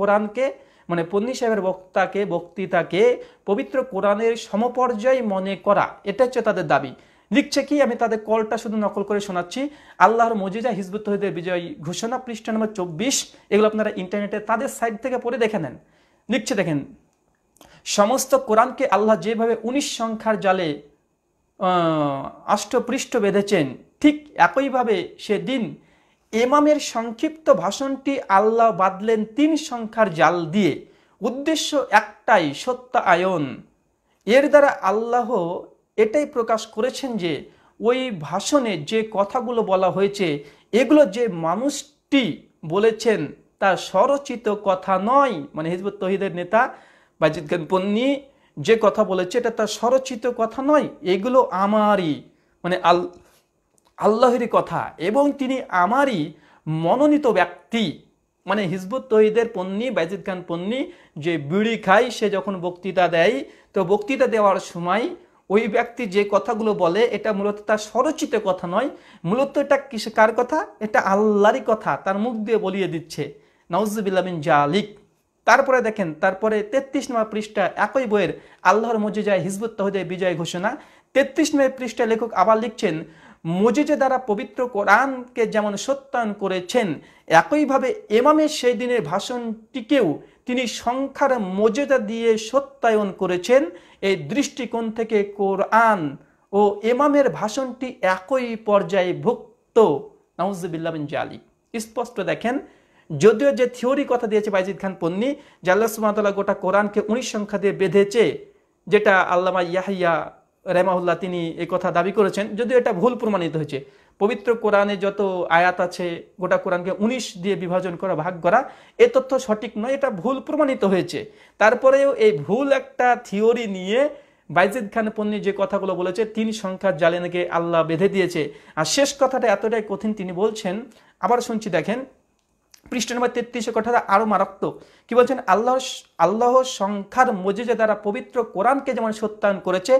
কোরআনকে মানে পন্নি সাহেবের বক্তাকে বক্তৃতাকে পবিত্র কোরআনের সমপর্যায় মনে করা এটা হচ্ছে তাদের দাবি লিখছে কি আমি তাদের কলটা শুধু নকল করে শোনাচ্ছি আল্লাহর মজিজা হিজবুত তহিদের বিজয় ঘোষণা পৃষ্ঠা নম্বর চব্বিশ এগুলো আপনারা ইন্টারনেটে তাদের সাইট থেকে পড়ে দেখে নেন লিখছে দেখেন সমস্ত কোরআনকে আল্লাহ যেভাবে উনিশ সংখ্যার জালে অষ্টপৃষ্ঠ বেঁধেছেন ঠিক একইভাবে সে দিন এমামের সংক্ষিপ্ত ভাষণটি আল্লাহ বাঁধলেন তিন সংখ্যার জাল দিয়ে উদ্দেশ্য একটাই সত্যায়ন এর দ্বারা আল্লাহ এটাই প্রকাশ করেছেন যে ওই ভাষণে যে কথাগুলো বলা হয়েছে এগুলো যে মানুষটি বলেছেন তা স্বরচিত কথা নয় মানে হিজবুত তহিদের নেতা বাজিদ খান পন্নী যে কথা বলেছে এটা তার স্বরচিত কথা নয় এগুলো আমারই মানে আল আল্লাহরই কথা এবং তিনি আমারই মনোনীত ব্যক্তি মানে হিজবুত তহিদের পন্নী বাইজিদ খান পন্নী যে বিড়ি খায় সে যখন বক্তৃতা দেয় তো বক্তৃতা দেওয়ার সময় ওই ব্যক্তি যে কথাগুলো বলে এটা মূলত তার স্বরচিত কথা নয় মূলত এটা কিসে কার কথা এটা আল্লাহরই কথা তার মুখ দিয়ে বলিয়ে দিচ্ছে নওয়াজবিল্লামিন জালিক তারপরে দেখেন তারপরে তেত্রিশ নম্বর পৃষ্ঠা একই বইয়ের আল্লাহর মজিজায় হিজবুত তহিদের বিজয় ঘোষণা তেত্রিশ নম্বর পৃষ্ঠায় লেখক আবার লিখছেন মজিজে দ্বারা পবিত্র কোরআনকে যেমন সত্যায়ন করেছেন একইভাবে এমামের সেই দিনের ভাষণটিকেও তিনি সংখ্যার মজেদা দিয়ে সত্যায়ন করেছেন এই দৃষ্টিকোণ থেকে কোরআন ও এমামের ভাষণটি একই পর্যায়ে ভুক্ত নওয়াজবিল্লাবিন জালি স্পষ্ট দেখেন যদিও যে থিওরি কথা দিয়েছে বাইজিদ খান পন্নী যে সুমাতলা গোটা কোরআনকে উনিশ সংখ্যা দিয়ে বেঁধেছে যেটা আল্লামা ইয়াহিয়া রেমাউল্লাহ তিনি এই কথা দাবি করেছেন যদিও এটা ভুল প্রমাণিত হয়েছে পবিত্র কোরআনে যত আয়াত আছে গোটা কোরআনকে উনিশ দিয়ে বিভাজন করা ভাগ করা এ তথ্য সঠিক নয় এটা ভুল প্রমাণিত হয়েছে তারপরেও এই ভুল একটা থিওরি নিয়ে বাইজিদ খান পন্নী যে কথাগুলো বলেছে তিন সংখ্যার জালেনকে আল্লাহ বেঁধে দিয়েছে আর শেষ কথাটা এতটাই কঠিন তিনি বলছেন আবার শুনছি দেখেন পৃষ্ঠ নম্বর তেত্রিশে কথাটা আরও মারাত্মক কি বলছেন আল্লাহ আল্লাহ সংখ্যার মজিজে দ্বারা পবিত্র কোরআনকে যেমন সত্যায়ন করেছে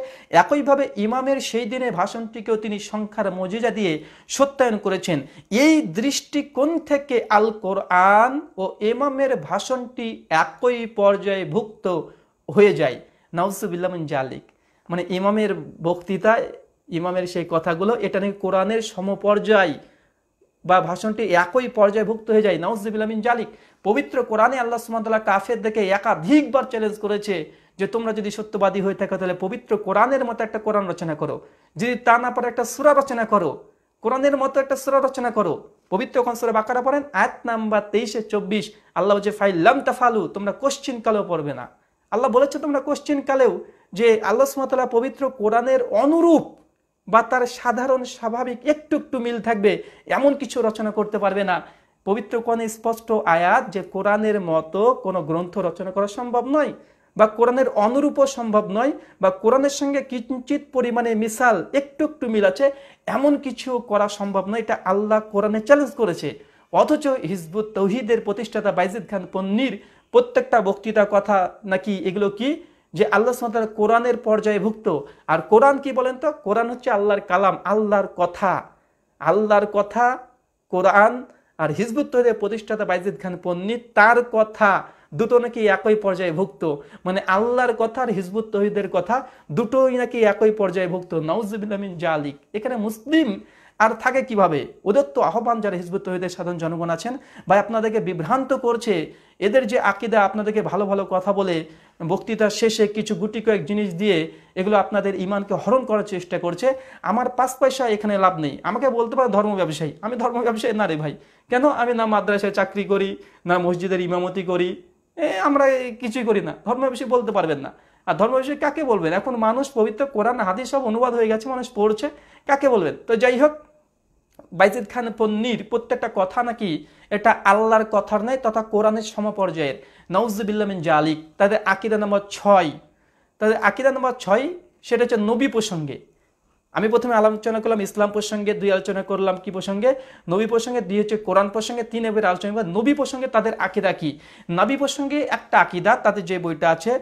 একইভাবে ইমামের সেই দিনে ভাষণটিকেও তিনি সংখ্যার মজিজা দিয়ে সত্যায়ন করেছেন এই দৃষ্টিকোণ থেকে আল কোরআন ও ইমামের ভাষণটি একই পর্যায়ে ভুক্ত হয়ে যায় নাউসুবিল্লাম জালিক মানে ইমামের বক্তৃতা ইমামের সেই কথাগুলো এটা নাকি কোরআনের সমপর্যায় বা ভাষণটি একই পর্যায়ভুক্ত হয়ে যায় নওয়াজবিল্লামিন জালিক পবিত্র কোরআনে আল্লাহ সুমতলা দেখে একাধিকবার চ্যালেঞ্জ করেছে যে তোমরা যদি সত্যবাদী হয়ে থাকো তাহলে পবিত্র কোরআনের মতো একটা কোরআন রচনা করো যদি তা না পরে একটা সুরা রচনা করো কোরআনের মতো একটা সুরা রচনা করো পবিত্র সুরে বাকারা পড়েন এক নাম্বার তেইশে চব্বিশ আল্লাহ যে ফাইল্লাম তাফালু তোমরা কোশ্চিন কালেও পড়বে না আল্লাহ বলেছে তোমরা কোশ্চিন কালেও যে আল্লাহ সুমতলা পবিত্র কোরআনের অনুরূপ বা তার সাধারণ স্বাভাবিক একটু একটু মিল থাকবে এমন কিছু রচনা করতে পারবে না পবিত্র কোরআনে স্পষ্ট আয়াত যে কোরআনের মতো কোনো গ্রন্থ রচনা করা সম্ভব নয় বা কোরআনের অনুরূপও সম্ভব নয় বা কোরআনের সঙ্গে কিঞ্চিত পরিমাণে মিশাল একটু একটু মিল আছে এমন কিছু করা সম্ভব নয় এটা আল্লাহ কোরআনে চ্যালেঞ্জ করেছে অথচ হিজবুত তৌহিদের প্রতিষ্ঠাতা বাইজিদ খান পন্নির প্রত্যেকটা বক্তৃতা কথা নাকি এগুলো কি যে আল্লাহ সাল কোরআনের পর্যায়ে ভুক্ত আর কোরআন কি বলেন তো কোরআন হচ্ছে আল্লাহর কালাম আল্লাহর কথা আল্লাহর কথা কোরআন আর হিজবুত তৈরির প্রতিষ্ঠাতা বাইজিদ খান পন্নী তার কথা দুটো নাকি একই পর্যায়ে ভুক্ত মানে আল্লাহর কথা আর হিজবুত তহিদের কথা দুটোই নাকি একই পর্যায়ে ভুক্ত নওজুবিল্লামিন জালিক এখানে মুসলিম আর থাকে কিভাবে ওদের তো আহ্বান যারা হিজবুত তহিদের সাধারণ জনগণ আছেন ভাই আপনাদেরকে বিভ্রান্ত করছে এদের যে আকিদা আপনাদেরকে ভালো ভালো কথা বলে বক্তৃতার শেষে কিছু গুটি কয়েক জিনিস দিয়ে এগুলো আপনাদের ইমানকে হরণ করার চেষ্টা করছে আমার পাঁচ পয়সা এখানে লাভ নেই আমাকে বলতে পারে ধর্ম ব্যবসায়ী আমি ধর্ম ব্যবসায়ী না রে ভাই কেন আমি না মাদ্রাসায় চাকরি করি না মসজিদের ইমামতি করি আমরা কিছুই করি না ধর্ম ব্যবসায়ী বলতে পারবেন না আর ধর্ম বিষয়ে কাকে বলবেন এখন মানুষ পবিত্র কোরআন হাদিস সব অনুবাদ হয়ে গেছে মানুষ পড়ছে কাকে বলবেন তো যাই হোক বাইজিদ খান পন্নির প্রত্যেকটা কথা নাকি এটা আল্লাহর কথার নয় তথা কোরআনের সমপর্যায়ের নওজুবিল্লামিন জালিক তাদের আকিদা নম্বর ছয় তাদের আকিদা নম্বর ছয় সেটা হচ্ছে নবী প্রসঙ্গে আমি প্রথমে আলোচনা করলাম ইসলাম প্রসঙ্গে দুই আলোচনা করলাম কি প্রসঙ্গে নবী প্রসঙ্গে দুই হচ্ছে কোরআন প্রসঙ্গে তিন এবার আলোচনা নবী প্রসঙ্গে তাদের আকিদা কি নবী প্রসঙ্গে একটা আকিদা তাদের যে বইটা আছে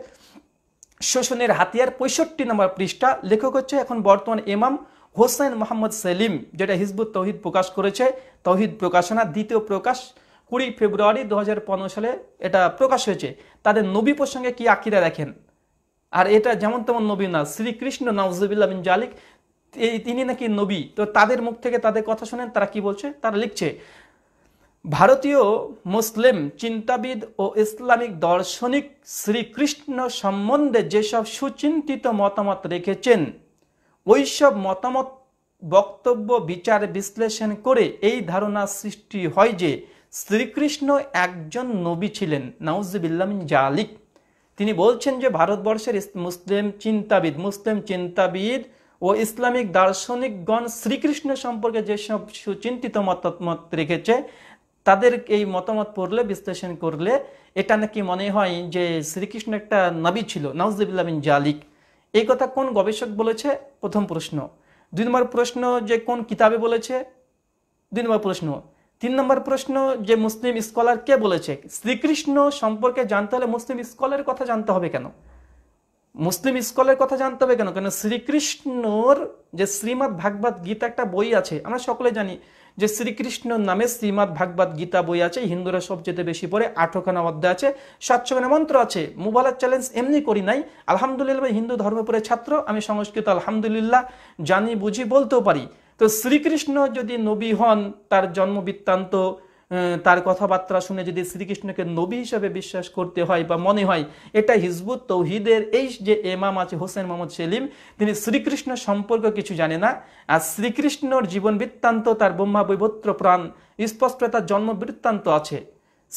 শোষণের হাতিয়ার পঁয়ষট্টি নম্বর পৃষ্ঠা লেখক হচ্ছে এখন বর্তমান এমাম হোসেন মোহাম্মদ সেলিম যেটা হিজবুত তৌহিদ প্রকাশ করেছে তৌহিদ প্রকাশনা দ্বিতীয় প্রকাশ কুড়ি ফেব্রুয়ারি দু সালে এটা প্রকাশ হয়েছে তাদের নবী প্রসঙ্গে কি আকিরা দেখেন আর এটা যেমন তেমন নবী না শ্রীকৃষ্ণ নওয়াজুবিল্লা বিন জালিক তিনি নাকি নবী তো তাদের মুখ থেকে তাদের কথা শোনেন তারা কি বলছে তারা লিখছে ভারতীয় মুসলিম চিন্তাবিদ ও ইসলামিক দার্শনিক শ্রীকৃষ্ণ সম্বন্ধে যেসব সুচিন্তিত মতামত রেখেছেন ওইসব মতামত বক্তব্য বিচার বিশ্লেষণ করে এই ধারণা সৃষ্টি হয় যে শ্রীকৃষ্ণ একজন নবী ছিলেন নাউজিবিল্লাম জালিক তিনি বলছেন যে ভারতবর্ষের মুসলিম চিন্তাবিদ মুসলিম চিন্তাবিদ ও ইসলামিক দার্শনিকগণ শ্রীকৃষ্ণ সম্পর্কে যেসব সুচিন্তিত মতামত রেখেছে তাদের এই মতামত পড়লে বিশ্লেষণ করলে এটা নাকি মনে হয় যে শ্রীকৃষ্ণ একটা নবী ছিল নওয়াজবিল্লা বিন জালিক এই কথা কোন গবেষক বলেছে প্রথম প্রশ্ন দুই নম্বর প্রশ্ন যে কোন কিতাবে বলেছে দুই নম্বর প্রশ্ন তিন নম্বর প্রশ্ন যে মুসলিম স্কলার কে বলেছে শ্রীকৃষ্ণ সম্পর্কে জানতে হলে মুসলিম স্কলারের কথা জানতে হবে কেন মুসলিম স্কলের কথা জানতে হবে কেন কেন শ্রীকৃষ্ণর যে শ্রীমৎ ভাগবত গীতা একটা বই আছে আমরা সকলে জানি যে শ্রীকৃষ্ণ নামে শ্রীমৎ ভাগবত গীতা বই আছে হিন্দুরা সবচেয়ে বেশি পড়ে আঠখানা অধ্যায় আছে সাতশোখানা মন্ত্র আছে মোবাইলের চ্যালেঞ্জ এমনি করি নাই আলহামদুলিল্লাহ হিন্দু ধর্মে পড়ে ছাত্র আমি সংস্কৃত আলহামদুলিল্লাহ জানি বুঝি বলতেও পারি তো শ্রীকৃষ্ণ যদি নবী হন তার জন্ম বৃত্তান্ত তার কথাবার্তা শুনে যদি শ্রীকৃষ্ণকে নবী হিসেবে বিশ্বাস করতে হয় বা মনে হয় এটা হিজবুত তৌহিদের এই যে এমাম আছে হোসেন মোহাম্মদ সেলিম তিনি শ্রীকৃষ্ণ সম্পর্কে কিছু জানে না আর শ্রীকৃষ্ণর জীবন বৃত্তান্ত তার ব্রহ্মা বৈবত্র প্রাণ স্পষ্ট তার জন্ম বৃত্তান্ত আছে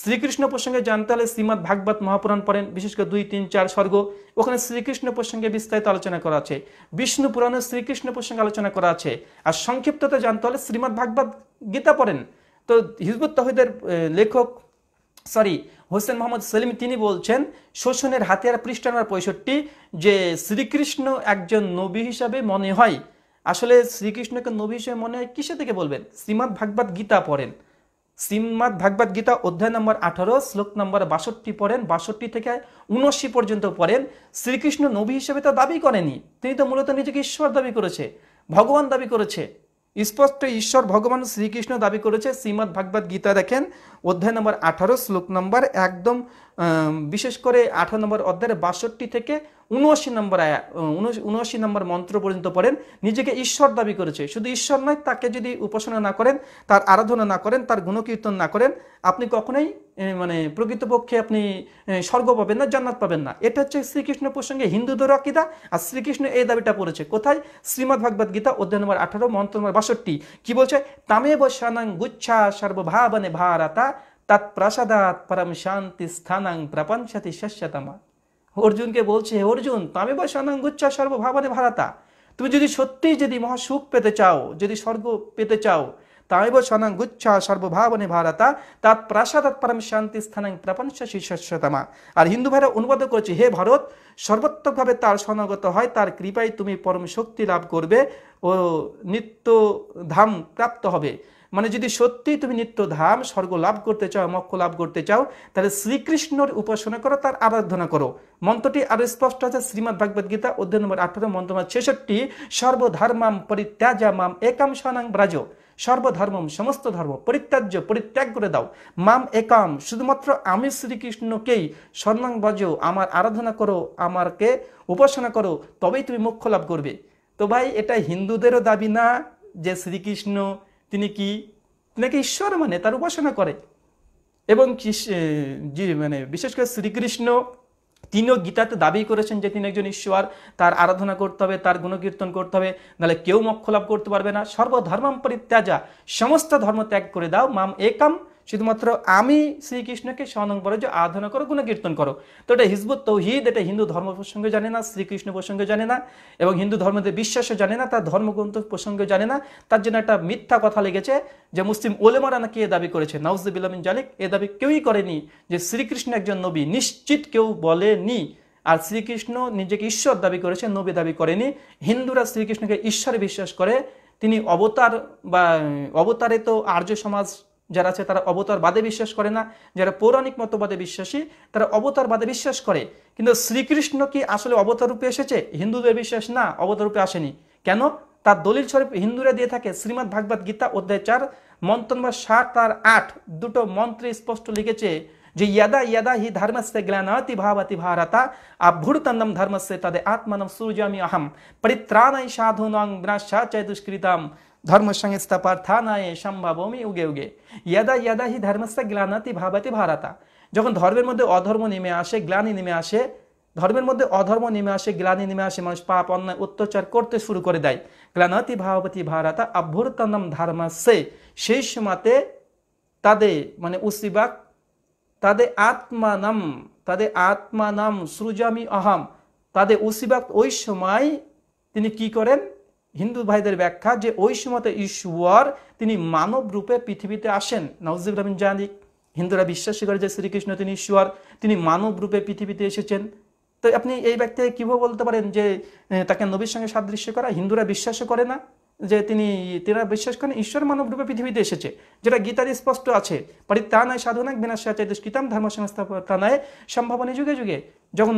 শ্রীকৃষ্ণ প্রসঙ্গে জানতে হলে শ্রীমদ ভাগবত মহাপুরাণ পড়েন বিশেষ করে দুই তিন চার স্বর্গ ওখানে শ্রীকৃষ্ণ প্রসঙ্গে বিস্তারিত আলোচনা করা আছে বিষ্ণু পুরাণে শ্রীকৃষ্ণ প্রসঙ্গে আলোচনা করা আছে আর সংক্ষিপ্ততা জানতে হলে শ্রীমদ ভাগবত গীতা পড়েন তো হিজবুত তহিদের লেখক সরি হোসেন মোহাম্মদ সেলিম তিনি বলছেন শোষণের হাতিয়ার পৃষ্ঠা নম্বর পঁয়ষট্টি যে শ্রীকৃষ্ণ একজন নবী হিসাবে মনে হয় আসলে শ্রীকৃষ্ণকে নবী হিসেবে মনে হয় কিসে থেকে বলবেন শ্রীমদ ভাগবত গীতা পড়েন শ্রীমদ ভাগবত গীতা অধ্যায় নম্বর আঠারো শ্লোক নম্বর বাষট্টি পড়েন বাষট্টি থেকে উনআশি পর্যন্ত পড়েন শ্রীকৃষ্ণ নবী হিসেবে তো দাবি করেনি তিনি তো মূলত নিজেকে ঈশ্বর দাবি করেছে ভগবান দাবি করেছে স্পষ্ট ঈশ্বর ভগবান শ্রীকৃষ্ণ দাবি করেছে শ্রীমদ্ ভাগবত গীতা দেখেন অধ্যায় নম্বর আঠারো শ্লোক নম্বর একদম বিশেষ করে আঠারো নম্বর অধ্যায়ের বাষট্টি থেকে উনআশি নম্বর আয়া উনআশি নম্বর মন্ত্র পর্যন্ত পড়েন নিজেকে ঈশ্বর দাবি করেছে শুধু ঈশ্বর নয় তাকে যদি উপাসনা না করেন তার আরাধনা না করেন তার গুণকীর্তন না করেন আপনি কখনোই মানে প্রকৃতপক্ষে আপনি স্বর্গ পাবেন না জান্নাত পাবেন না এটা হচ্ছে শ্রীকৃষ্ণ প্রসঙ্গে হিন্দুদের আকিদা আর শ্রীকৃষ্ণ এই দাবিটা পড়েছে কোথায় শ্রীমদ ভাগবত গীতা অধ্যায় নম্বর আঠারো মন্ত্র নম্বর বাষট্টি কি বলছে তামেব সানাং গুচ্ছা সর্বভাবনে ভারাতা তৎপ্রসাদাৎ পরম শান্তি স্থানাং প্রপঞ্চতি শস্যতমা অর্জুনকে বলছে অর্জুন তামে বা গুচ্ছা সর্বভাবনে ভারাতা তুমি যদি সত্যি যদি মহাসুখ পেতে চাও যদি স্বর্গ পেতে চাও তাইব গুচ্ছা সর্বভাবনে ভারতা তাৎ প্রাসাদ পরম শান্তি স্থানাং প্রপঞ্চ শীর্ষতমা আর হিন্দু ভাইরা অনুবাদ করেছে হে ভারত সর্বাত্মকভাবে তার সনাগত হয় তার কৃপায় তুমি পরম শক্তি লাভ করবে ও নিত্য ধাম প্রাপ্ত হবে মানে যদি সত্যি তুমি নিত্য ধাম স্বর্গ লাভ করতে চাও মক্ষ লাভ করতে চাও তাহলে শ্রীকৃষ্ণর উপাসনা করো তার আরাধনা করো মন্ত্রটি আরো স্পষ্ট আছে শ্রীমদ ভাগবত গীতা অধ্যায় নম্বর আঠারো মন্ত্র নম্বর ছেষট্টি সর্বধর্মাম পরিত্যাজামাম একাম সনাং ব্রাজ সর্বধর্মম সমস্ত ধর্ম পরিত্যাজ্য পরিত্যাগ করে দাও মাম একাম শুধুমাত্র আমি শ্রীকৃষ্ণকেই সর্ণাং ব্রজ আমার আরাধনা করো আমারকে উপাসনা করো তবেই তুমি মোক্ষ লাভ করবে তো ভাই এটা হিন্দুদেরও দাবি না যে শ্রীকৃষ্ণ তিনি কি নাকি ঈশ্বর মানে তার উপাসনা করে এবং মানে বিশেষ করে শ্রীকৃষ্ণ তিনিও গীতাতে দাবি করেছেন যে তিনি একজন ঈশ্বর তার আরাধনা করতে হবে তার গুণকীর্তন করতে হবে নাহলে কেউ মক্ষ লাভ করতে পারবে না সর্বধর্মাম পরিত্যাজা সমস্ত ধর্ম ত্যাগ করে দাও মাম একাম শুধুমাত্র আমি শ্রীকৃষ্ণকে স্মরণ করে যে আরাধনা করো কীর্তন করো তো এটা হিজবুত তৌহিদ এটা হিন্দু ধর্ম প্রসঙ্গে জানে না শ্রীকৃষ্ণ প্রসঙ্গে জানে না এবং হিন্দু ধর্মদের বিশ্বাসও জানে না তার ধর্মগ্রন্থ প্রসঙ্গে জানে না তার জন্য একটা মিথ্যা কথা লেগেছে যে মুসলিম ওলেমারা নাকি এ দাবি করেছে নাউজবিল্লামিন জালিক এ দাবি কেউই করেনি যে শ্রীকৃষ্ণ একজন নবী নিশ্চিত কেউ বলেনি আর শ্রীকৃষ্ণ নিজেকে ঈশ্বর দাবি করেছে নবী দাবি করেনি হিন্দুরা শ্রীকৃষ্ণকে ঈশ্বরে বিশ্বাস করে তিনি অবতার বা অবতারে তো আর্য সমাজ যারা আছে তারা অবতারবাদে বিশ্বাস করে না যারা পৌরাণিক মতবাদে বিশ্বাসী তারা অবতারবাদে বিশ্বাস করে কিন্তু শ্রীকৃষ্ণ কি আসলে অবতার রূপে এসেছে হিন্দুদের বিশ্বাস না অবতার রূপে আসেনি কেন তার দলিল স্বরূপ হিন্দুরা দিয়ে থাকে শ্রীমৎ ভাগবত গীতা অধ্যায় চার মন্ত্র নম্বর সাত আর আট দুটো মন্ত্রে স্পষ্ট লিখেছে যে ইয়াদা ইয়াদা হি ধর্মস্য জ্ঞানাতি ভাবতি ভারতা আভ্যুর্তন্দম ধর্মস্য তদে আত্মানম সূর্যামি অহম সাধু নং বিনাশা চৈ দুষ্কৃতম ধর্ম সংস্থা পার্থানায় সম্ভাবমি উগে উগে ইয়াদা ইয়াদা হি ধর্মস্থা গ্লানাতি ভাবাতি ভারাতা যখন ধর্মের মধ্যে অধর্ম নেমে আসে গ্লানি নেমে আসে ধর্মের মধ্যে অধর্ম নেমে আসে গ্লানি নেমে আসে মানুষ পাপ অন্যায় অত্যাচার করতে শুরু করে দেয় গ্লানতি ভাবতি ভারাতা ধর্ম ধর্মাসে সেই সময়তে তাদের মানে উসিবাক তাদের নাম তাদের নাম সৃজামি অহম তাদের উসিবাক ওই সময় তিনি কি করেন হিন্দু ভাইদের ব্যাখ্যা যে ওই সময়তে ঈশ্বর তিনি মানব রূপে পৃথিবীতে আসেন নওজিবরামিন জানিক হিন্দুরা বিশ্বাস করে যে শ্রীকৃষ্ণ তিনি ঈশ্বর তিনি মানব রূপে পৃথিবীতে এসেছেন তো আপনি এই ব্যক্তিকে কীভাবে বলতে পারেন যে তাকে নবীর সঙ্গে সাদৃশ্য করা হিন্দুরা বিশ্বাস করে না যে তিনি তেরা বিশ্বাস করেন ঈশ্বর মানব রূপে পৃথিবীতে এসেছে যেটা গীতার স্পষ্ট আছে পরিত্রাণায় সাধনায় বিনাশ আচার্য দুষ্কৃতাম ধর্ম সংস্থা প্রাণায় সম্ভাবনী যুগে যুগে যখন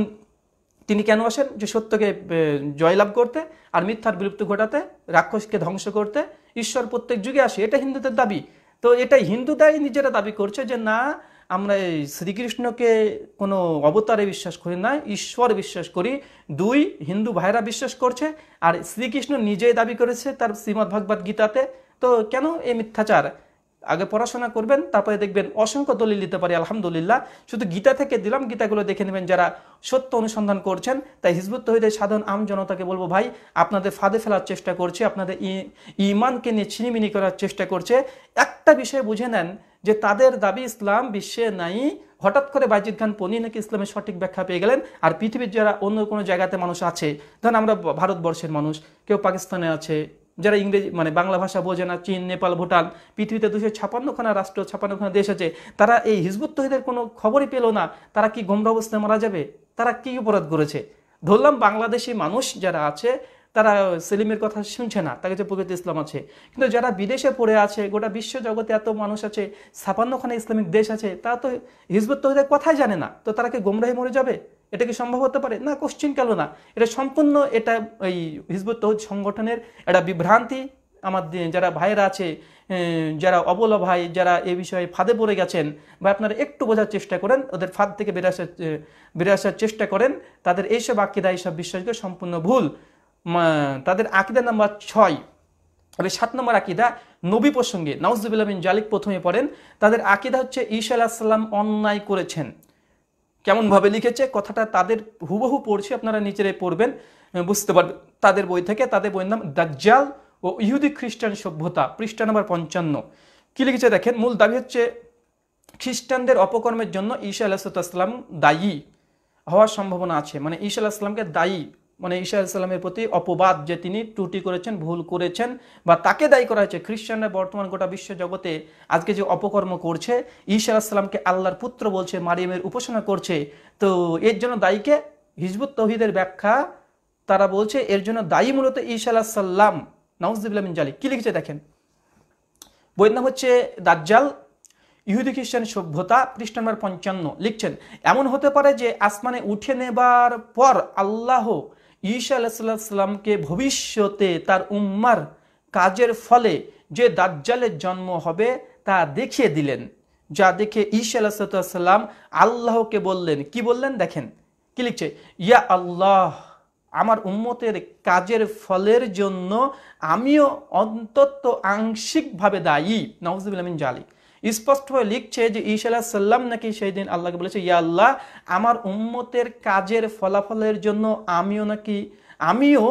তিনি কেন আসেন যে সত্যকে জয়লাভ করতে আর মিথ্যার বিলুপ্ত ঘটাতে রাক্ষসকে ধ্বংস করতে ঈশ্বর প্রত্যেক যুগে আসে এটা হিন্দুদের দাবি তো এটা হিন্দুদাই নিজেরা দাবি করছে যে না আমরা এই শ্রীকৃষ্ণকে কোনো অবতারে বিশ্বাস করি না ঈশ্বর বিশ্বাস করি দুই হিন্দু ভাইরা বিশ্বাস করছে আর শ্রীকৃষ্ণ নিজেই দাবি করেছে তার শ্রীমদ্ভাগবত গীতাতে তো কেন এই মিথ্যাচার আগে পড়াশোনা করবেন তারপরে দেখবেন অসংখ্য দলিল দিতে পারি আলহামদুলিল্লাহ শুধু গীতা থেকে দিলাম গীতাগুলো দেখে নেবেন যারা সত্য অনুসন্ধান করছেন তাই হিজবুত তহিদের সাধারণ আম জনতাকে বলবো ভাই আপনাদের ফাঁদে ফেলার চেষ্টা করছে আপনাদের ইমানকে নিয়ে ছিনিমিনি করার চেষ্টা করছে একটা বিষয় বুঝে নেন যে তাদের দাবি ইসলাম বিশ্বে নাই হঠাৎ করে বাইজিদ খান পনি নাকি ইসলামের সঠিক ব্যাখ্যা পেয়ে গেলেন আর পৃথিবীর যারা অন্য কোনো জায়গাতে মানুষ আছে ধরেন আমরা ভারতবর্ষের মানুষ কেউ পাকিস্তানে আছে যারা ইংরেজি মানে বাংলা ভাষা বোঝে না চীন নেপাল ভুটান পৃথিবীতে দুশো ছাপান্নখানা রাষ্ট্র ছাপান্নখানা দেশ আছে তারা এই হিজবুত তহিদের কোনো খবরই পেল না তারা কি গোমরা অবস্থায় মারা যাবে তারা কি অপরাধ করেছে ধরলাম বাংলাদেশি মানুষ যারা আছে তারা সেলিমের কথা শুনছে না তাকে যে পবিত্র ইসলাম আছে কিন্তু যারা বিদেশে পড়ে আছে গোটা বিশ্ব জগতে এত মানুষ আছে ছাপান্নখানা ইসলামিক দেশ আছে তারা তো হিজবুত তহিদের কথাই জানে না তো তারা কি গোমরাহী মরে যাবে এটা কি সম্ভব হতে পারে না কোশ্চিন কেন না এটা সম্পূর্ণ এটা এই হিজবুত সংগঠনের একটা বিভ্রান্তি আমার যারা ভাইয়েরা আছে যারা অবলা ভাই যারা এ বিষয়ে ফাঁদে পড়ে গেছেন বা আপনারা একটু বোঝার চেষ্টা করেন ওদের ফাঁদ থেকে বেরে আসার বেরে আসার চেষ্টা করেন তাদের এইসব আকিদা এইসব বিশ্বাসকে সম্পূর্ণ ভুল তাদের আকিদা নাম্বার ছয় তবে সাত নম্বর আকিদা নবী প্রসঙ্গে নওয়াজুবিল্লাহ বিন জালিক প্রথমে পড়েন তাদের আকিদা হচ্ছে ঈশা আলাহিসাল্লাম অন্যায় করেছেন কেমনভাবে লিখেছে কথাটা তাদের হুবহু পড়ছি আপনারা নিজেরাই পড়বেন বুঝতে পারবেন তাদের বই থেকে তাদের বইয়ের নাম দাজ্জাল ও ইহুদি খ্রিস্টান সভ্যতা পৃষ্ঠা নম্বর পঞ্চান্ন কী লিখেছে দেখেন মূল দাবি হচ্ছে খ্রিস্টানদের অপকর্মের জন্য ঈশা আলাহিসাম দায়ী হওয়ার সম্ভাবনা আছে মানে ঈশা আলাহিসামকে দায়ী মানে ঈশা ইসলামের প্রতি অপবাদ যে তিনি ত্রুটি করেছেন ভুল করেছেন বা তাকে দায়ী করা হয়েছে খ্রিস্টানরা বর্তমান গোটা বিশ্ব জগতে আজকে যে অপকর্ম করছে ঈশা ইসলামকে আল্লাহর পুত্র বলছে মারিয়ামের উপাসনা করছে তো এর জন্য দায়ীকে হিজবুত তহিদের ব্যাখ্যা তারা বলছে এর জন্য দায়ী মূলত ঈশা আলাহাল্লাম নওয়াজিবুল্লামিন জালি কী লিখেছে দেখেন বইয়ের নাম হচ্ছে দাজ্জাল ইহুদি খ্রিস্টান সভ্যতা পৃষ্ঠ নম্বর পঞ্চান্ন লিখছেন এমন হতে পারে যে আসমানে উঠে নেবার পর আল্লাহ ঈশা আলাহিসাল্লামকে ভবিষ্যতে তার উম্মার কাজের ফলে যে দাজ্জালের জন্ম হবে তা দেখিয়ে দিলেন যা দেখে ঈশা আলাহিসাল্লাম আল্লাহকে বললেন কি বললেন দেখেন কি লিখছে ইয়া আল্লাহ আমার উম্মতের কাজের ফলের জন্য আমিও অন্তত আংশিকভাবে দায়ী নওয়াজ জালিক স্পষ্ট হয়ে লিখছে যে ইশাল্লাহ সাল্লাম নাকি সেই দিন আল্লাহকে বলেছে ইয়া আল্লাহ আমার উম্মতের কাজের ফলাফলের জন্য আমিও নাকি আমিও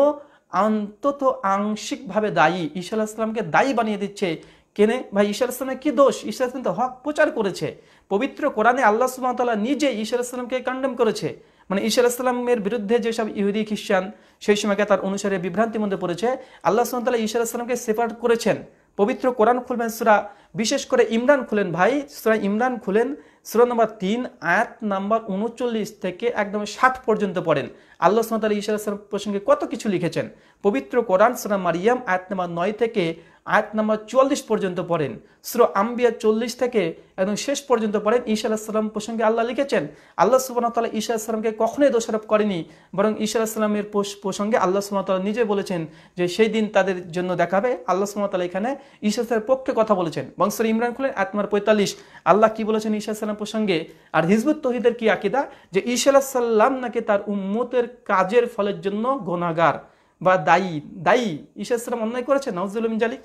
অন্তত আংশিকভাবে দায়ী ঈশাল সাল্লামকে দায়ী বানিয়ে দিচ্ছে কেনে ভাই ঈশ্বর আসলামের কী দোষ ঈশ্বর আসলাম তো হক প্রচার করেছে পবিত্র কোরআনে আল্লাহ সুমতাল্লাহ নিজে ঈশ্বর আসলামকে কন্ডেম করেছে মানে ঈশ্বর ইসলামের বিরুদ্ধে যেসব ইহুদি খ্রিস্টান সেই সময়কে তার অনুসারে বিভ্রান্তির মধ্যে পড়েছে আল্লাহ সুমতাল্লাহ ঈশ্বর আসলামকে সেপারেট করেছেন পবিত্র কোরআন খুলবেন সুরা বিশেষ করে ইমরান খুলেন ভাই সুরা ইমরান খুলেন সুরা নম্বর তিন আয়াত নাম্বার উনচল্লিশ থেকে একদম ষাট পর্যন্ত পড়েন আল্লাহ সুমতাল ঈশ্বর প্রসঙ্গে কত কিছু লিখেছেন পবিত্র কোরআন সুরা মারিয়াম আয়াত নম্বর নয় থেকে আয়াত নাম্বার চুয়াল্লিশ পর্যন্ত পড়েন সুর আম্বিয়া চল্লিশ থেকে একদম শেষ পর্যন্ত পড়েন ঈশা আলাহিসাল্লাম প্রসঙ্গে আল্লাহ লিখেছেন আল্লাহ সুবাহতাল্লাহ ঈশা আসলামকে কখনোই দোষারোপ করেনি বরং ঈশা আসলামের প্রসঙ্গে আল্লাহ সুবাহতাল্লাহ নিজে বলেছেন যে সেই দিন তাদের জন্য দেখাবে আল্লাহ সুবাহতাল্লাহ এখানে ঈশা পক্ষে কথা বলেছেন বংশর ইমরান খুলেন আত্মার পঁয়তাল্লিশ আল্লাহ কি বলেছেন ঈশা আসলাম প্রসঙ্গে আর হিজবুত তহিদের কি আকিদা যে ঈশা আলাহিসাল্লাম নাকি তার উম্মতের কাজের ফলের জন্য গোনাগার বা দায়ী দায়ী ঈশা ইসলাম অন্যায় করেছে নওয়াজুল জালিক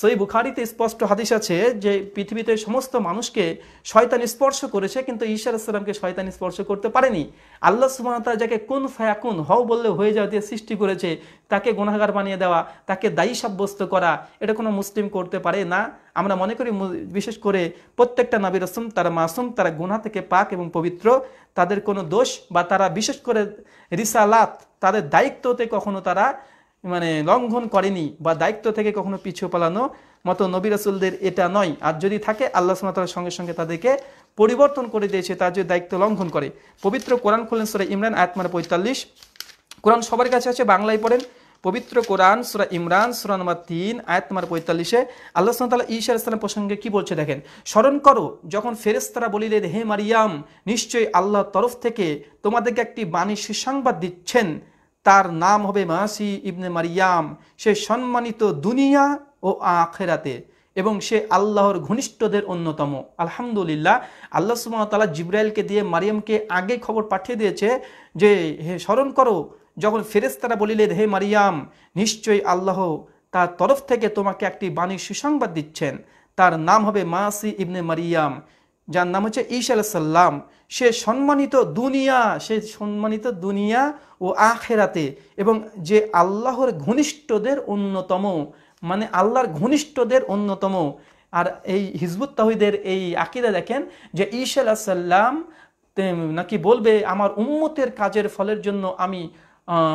সই বুখারিতে স্পষ্ট হাদিস আছে যে পৃথিবীতে সমস্ত মানুষকে শয়তান স্পর্শ করেছে কিন্তু ঈশ্বর আসসালামকে শয়তান স্পর্শ করতে পারেনি আল্লাহ সুবাহতালা যাকে কোন কোন হও বললে হয়ে যাওয়া দিয়ে সৃষ্টি করেছে তাকে গুণাগার বানিয়ে দেওয়া তাকে দায়ী সাব্যস্ত করা এটা কোনো মুসলিম করতে পারে না আমরা মনে করি বিশেষ করে প্রত্যেকটা নাবি রসুম তারা মাসুম তারা গুণা থেকে পাক এবং পবিত্র তাদের কোনো দোষ বা তারা বিশেষ করে রিসালাত তাদের দায়িত্বতে কখনো তারা মানে লঙ্ঘন করেনি বা দায়িত্ব থেকে কখনো পিছিয়ে পালানো মতো নবী রাসুলদের এটা নয় আর যদি থাকে আল্লাহ সুমাতার সঙ্গে সঙ্গে তাদেরকে পরিবর্তন করে দিয়েছে তার যদি দায়িত্ব লঙ্ঘন করে পবিত্র কোরআন খুলেন সুরা ইমরান আয়াতমার পঁয়তাল্লিশ কোরআন সবার কাছে আছে বাংলায় পড়েন পবিত্র কোরআন সুরা ইমরান সুরা নম্বর তিন আয়াতমার পঁয়তাল্লিশে আল্লাহ সাল্লাহ ঈশা ইসলাম প্রসঙ্গে কি বলছে দেখেন স্মরণ করো যখন ফেরেস্তারা বলিলেন হে মারিয়াম নিশ্চয়ই আল্লাহর তরফ থেকে তোমাদেরকে একটি বাণী সুসংবাদ দিচ্ছেন তার নাম হবে মাসি ইবনে মারিয়াম সে সম্মানিত দুনিয়া ও আখেরাতে এবং সে আল্লাহর ঘনিষ্ঠদের অন্যতম আলহামদুলিল্লাহ আল্লাহ সুমতালা জিব্রাইলকে দিয়ে মারিয়ামকে আগে খবর পাঠিয়ে দিয়েছে যে হে স্মরণ করো যখন ফেরেস্তারা বলিলেন হে মারিয়াম নিশ্চয়ই আল্লাহ তার তরফ থেকে তোমাকে একটি বাণী সুসংবাদ দিচ্ছেন তার নাম হবে মাসি ইবনে মারিয়াম যার নাম হচ্ছে ঈশ আলাইসাল্লাম সে সম্মানিত দুনিয়া সে সম্মানিত দুনিয়া ও আখেরাতে এবং যে আল্লাহর ঘনিষ্ঠদের অন্যতম মানে আল্লাহর ঘনিষ্ঠদের অন্যতম আর এই হিজবুত তাহিদের এই আকিদা দেখেন যে ঈশ আলাইসাল্লাম নাকি বলবে আমার উম্মতের কাজের ফলের জন্য আমি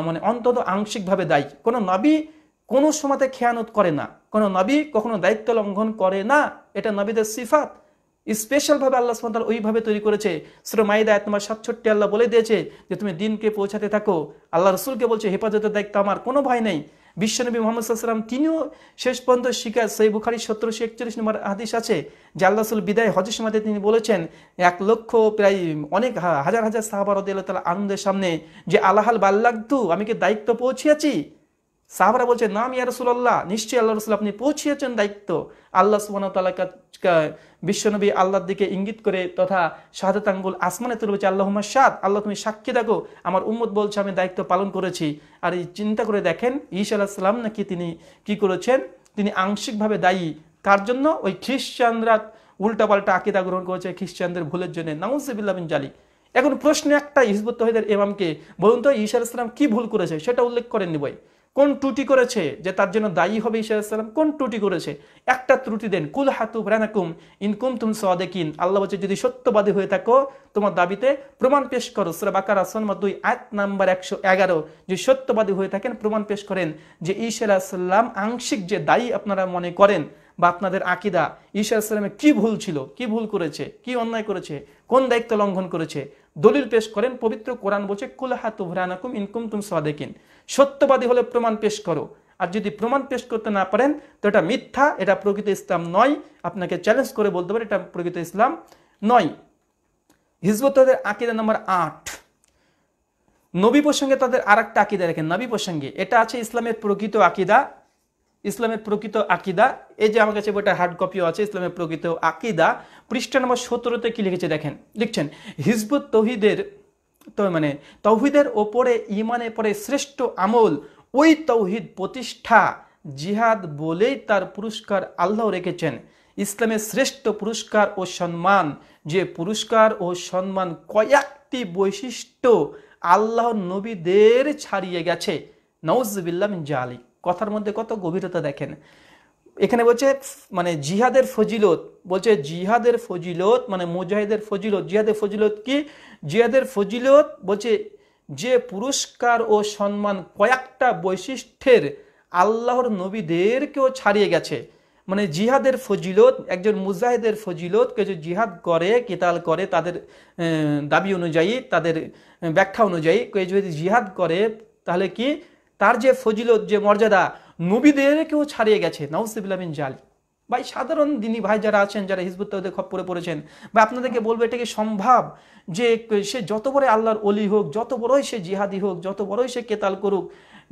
মানে অন্তত আংশিকভাবে দায়ী কোনো নবী কোনো সময়তে খেয়ানত করে না কোনো নবী কখনো দায়িত্ব লঙ্ঘন করে না এটা নবীদের সিফাত স্পেশালভাবে আল্লাহ সুমতাল ওইভাবে তৈরি করেছে শ্রমাইদা এক তোমার সাতষট্টি আল্লাহ বলে দিয়েছে যে তুমি দিনকে পৌঁছাতে থাকো আল্লাহ রসুলকে বলছে হেফাজতের দায়িত্ব আমার কোনো ভয় নেই বিশ্বনবী মোহাম্মদ সাল্লাম তিনিও শেষ পর্যন্ত শিকার সেই বুখারি সতেরোশো একচল্লিশ নম্বর হাদিস আছে যে আল্লাহ রসুল বিদায় হজের সময় তিনি বলেছেন এক লক্ষ প্রায় অনেক হাজার হাজার সাহাবার আনন্দের সামনে যে আল্লাহাল বাল্লাগতু আমি কি দায়িত্ব পৌঁছিয়াছি সাহাবারা বলছে না মিয়া রসুল্লাহ নিশ্চয়ই আল্লাহ রসুল আপনি পৌঁছিয়েছেন দায়িত্ব আল্লাহ সুবাহতাল্লাহ বিশ্বনবী আল্লাহর দিকে ইঙ্গিত করে তথা শাহাদাত আসমানে তুলে বলছে আল্লাহ সাদ আল্লাহ তুমি সাক্ষী দেখো আমার উম্মত বলছে আমি দায়িত্ব পালন করেছি আর এই চিন্তা করে দেখেন ইস আল্লাহ সাল্লাম নাকি তিনি কি করেছেন তিনি আংশিকভাবে দায়ী কার জন্য ওই খ্রিস্টানরা উল্টাপাল্টা আকিদা গ্রহণ করেছে খ্রিস্টানদের ভুলের জন্য নাউজবিল্লা জালি এখন প্রশ্ন একটা হিজবুত তহিদের এমামকে বলুন তো ঈশা ইসলাম কি ভুল করেছে সেটা উল্লেখ করেননি বই কোন ত্রুটি করেছে যে তার জন্য দায়ী হবে ইসাইসাল্লাম কোন ত্রুটি করেছে একটা ত্রুটি দেন কুল হাতু রানাকুম ইনকুম তুম সদেকিন আল্লাহ বলছে যদি সত্যবাদী হয়ে থাকো তোমার দাবিতে প্রমাণ পেশ করো সুরা বাকার আসনমা দুই আট নাম্বার একশো এগারো যে সত্যবাদী হয়ে থাকেন প্রমাণ পেশ করেন যে ইসাল্লাম আংশিক যে দায়ী আপনারা মনে করেন বা আপনাদের আকিদা ঈশা ইসলামের কি ভুল ছিল কি ভুল করেছে কি অন্যায় করেছে কোন দায়িত্ব লঙ্ঘন করেছে দলিল পেশ করেন পবিত্র কোরআন বলছে কুল হাতু ভ্রানাকুম ইনকুম তুম সাদেকিন সত্যবাদী হলে প্রমাণ পেশ করো আর যদি প্রমাণ পেশ করতে না পারেন তো এটা মিথ্যা এটা প্রকৃত ইসলাম নয় আপনাকে চ্যালেঞ্জ করে বলতে পারে এটা প্রকৃত ইসলাম নয় হিজবত তাদের আকিদা নম্বর আট নবী প্রসঙ্গে তাদের আর একটা আকিদা রাখেন নবী প্রসঙ্গে এটা আছে ইসলামের প্রকৃত আকিদা ইসলামের প্রকৃত আকিদা এই যে আমার কাছে বইটা হার্ড কপিও আছে ইসলামের প্রকৃত আকিদা পৃষ্ঠা নম্বর সতেরোতে কি লিখেছে দেখেন লিখছেন হিজবুত তহিদের তো মানে তৌহিদের ওপরে ইমানে পরে শ্রেষ্ঠ আমল ওই তৌহিদ প্রতিষ্ঠা জিহাদ বলেই তার পুরস্কার আল্লাহ রেখেছেন ইসলামের শ্রেষ্ঠ পুরস্কার ও সম্মান যে পুরস্কার ও সম্মান কয়েকটি বৈশিষ্ট্য আল্লাহ নবীদের ছাড়িয়ে গেছে নওয়াজবিল্লাম জালিক কথার মধ্যে কত গভীরতা দেখেন এখানে বলছে মানে জিহাদের ফজিলত বলছে জিহাদের ফজিলত মানে মুজাহিদের ফজিলত জিহাদের ফজিলত কি জিহাদের ফজিলত বলছে যে পুরস্কার ও সম্মান কয়েকটা বৈশিষ্ট্যের আল্লাহর নবীদেরকেও ছাড়িয়ে গেছে মানে জিহাদের ফজিলত একজন মুজাহিদের ফজিলত কেউ জিহাদ করে কেতাল করে তাদের দাবি অনুযায়ী তাদের ব্যাখ্যা অনুযায়ী কেউ যদি জিহাদ করে তাহলে কি তার যে ফজিলত যে মর্যাদা নবীদেরকেও ছাড়িয়ে গেছে নাউসিবিল্লামিন জালি ভাই সাধারণ দিনই ভাই যারা আছেন যারা হিজবুত্তাহদের খপ্পরে পড়েছেন বা আপনাদেরকে বলবো এটা কি সম্ভব যে সে যত বড় আল্লাহর অলি হোক যত বড়ই সে জিহাদি হোক যত বড়ই সে কেতাল করুক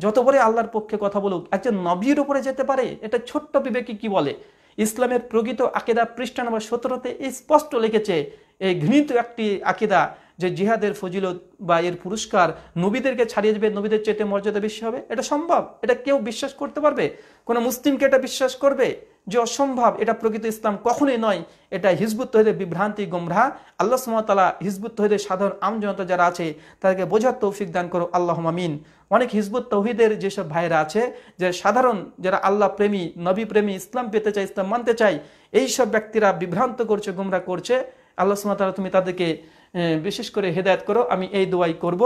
যত বড়ই আল্লাহর পক্ষে কথা বলুক একজন নবীর উপরে যেতে পারে এটা ছোট্ট বিবেকে কি বলে ইসলামের প্রকৃত আকিদা পৃষ্ঠা নম্বর সতেরোতে স্পষ্ট লিখেছে এই ঘৃণিত একটি আকিদা যে জিহাদের ফজিলত বা এর পুরস্কার নবীদেরকে ছাড়িয়ে যাবে নবীদের চেতে মর্যাদা বেশি হবে এটা সম্ভব এটা কেউ বিশ্বাস করতে পারবে কোনো মুসলিমকে এটা বিশ্বাস করবে যে অসম্ভব এটা প্রকৃত ইসলাম কখনোই নয় এটা হিজবুত তহিদের বিভ্রান্তি গোমরা আল্লাহ সুমতালা হিজবুত তহিদের সাধারণ আমজনতা যারা আছে তাদেরকে বোঝার তৌফিক দান করো আল্লাহ মামিন অনেক হিজবুত তৌহিদের যেসব ভাইরা আছে যে সাধারণ যারা আল্লাহ প্রেমী নবী প্রেমী ইসলাম পেতে চায় ইসলাম মানতে চায় এইসব ব্যক্তিরা বিভ্রান্ত করছে গোমরা করছে আল্লাহ সুমতালা তুমি তাদেরকে বিশেষ করে হেদায়ত করো আমি এই দোয়াই করব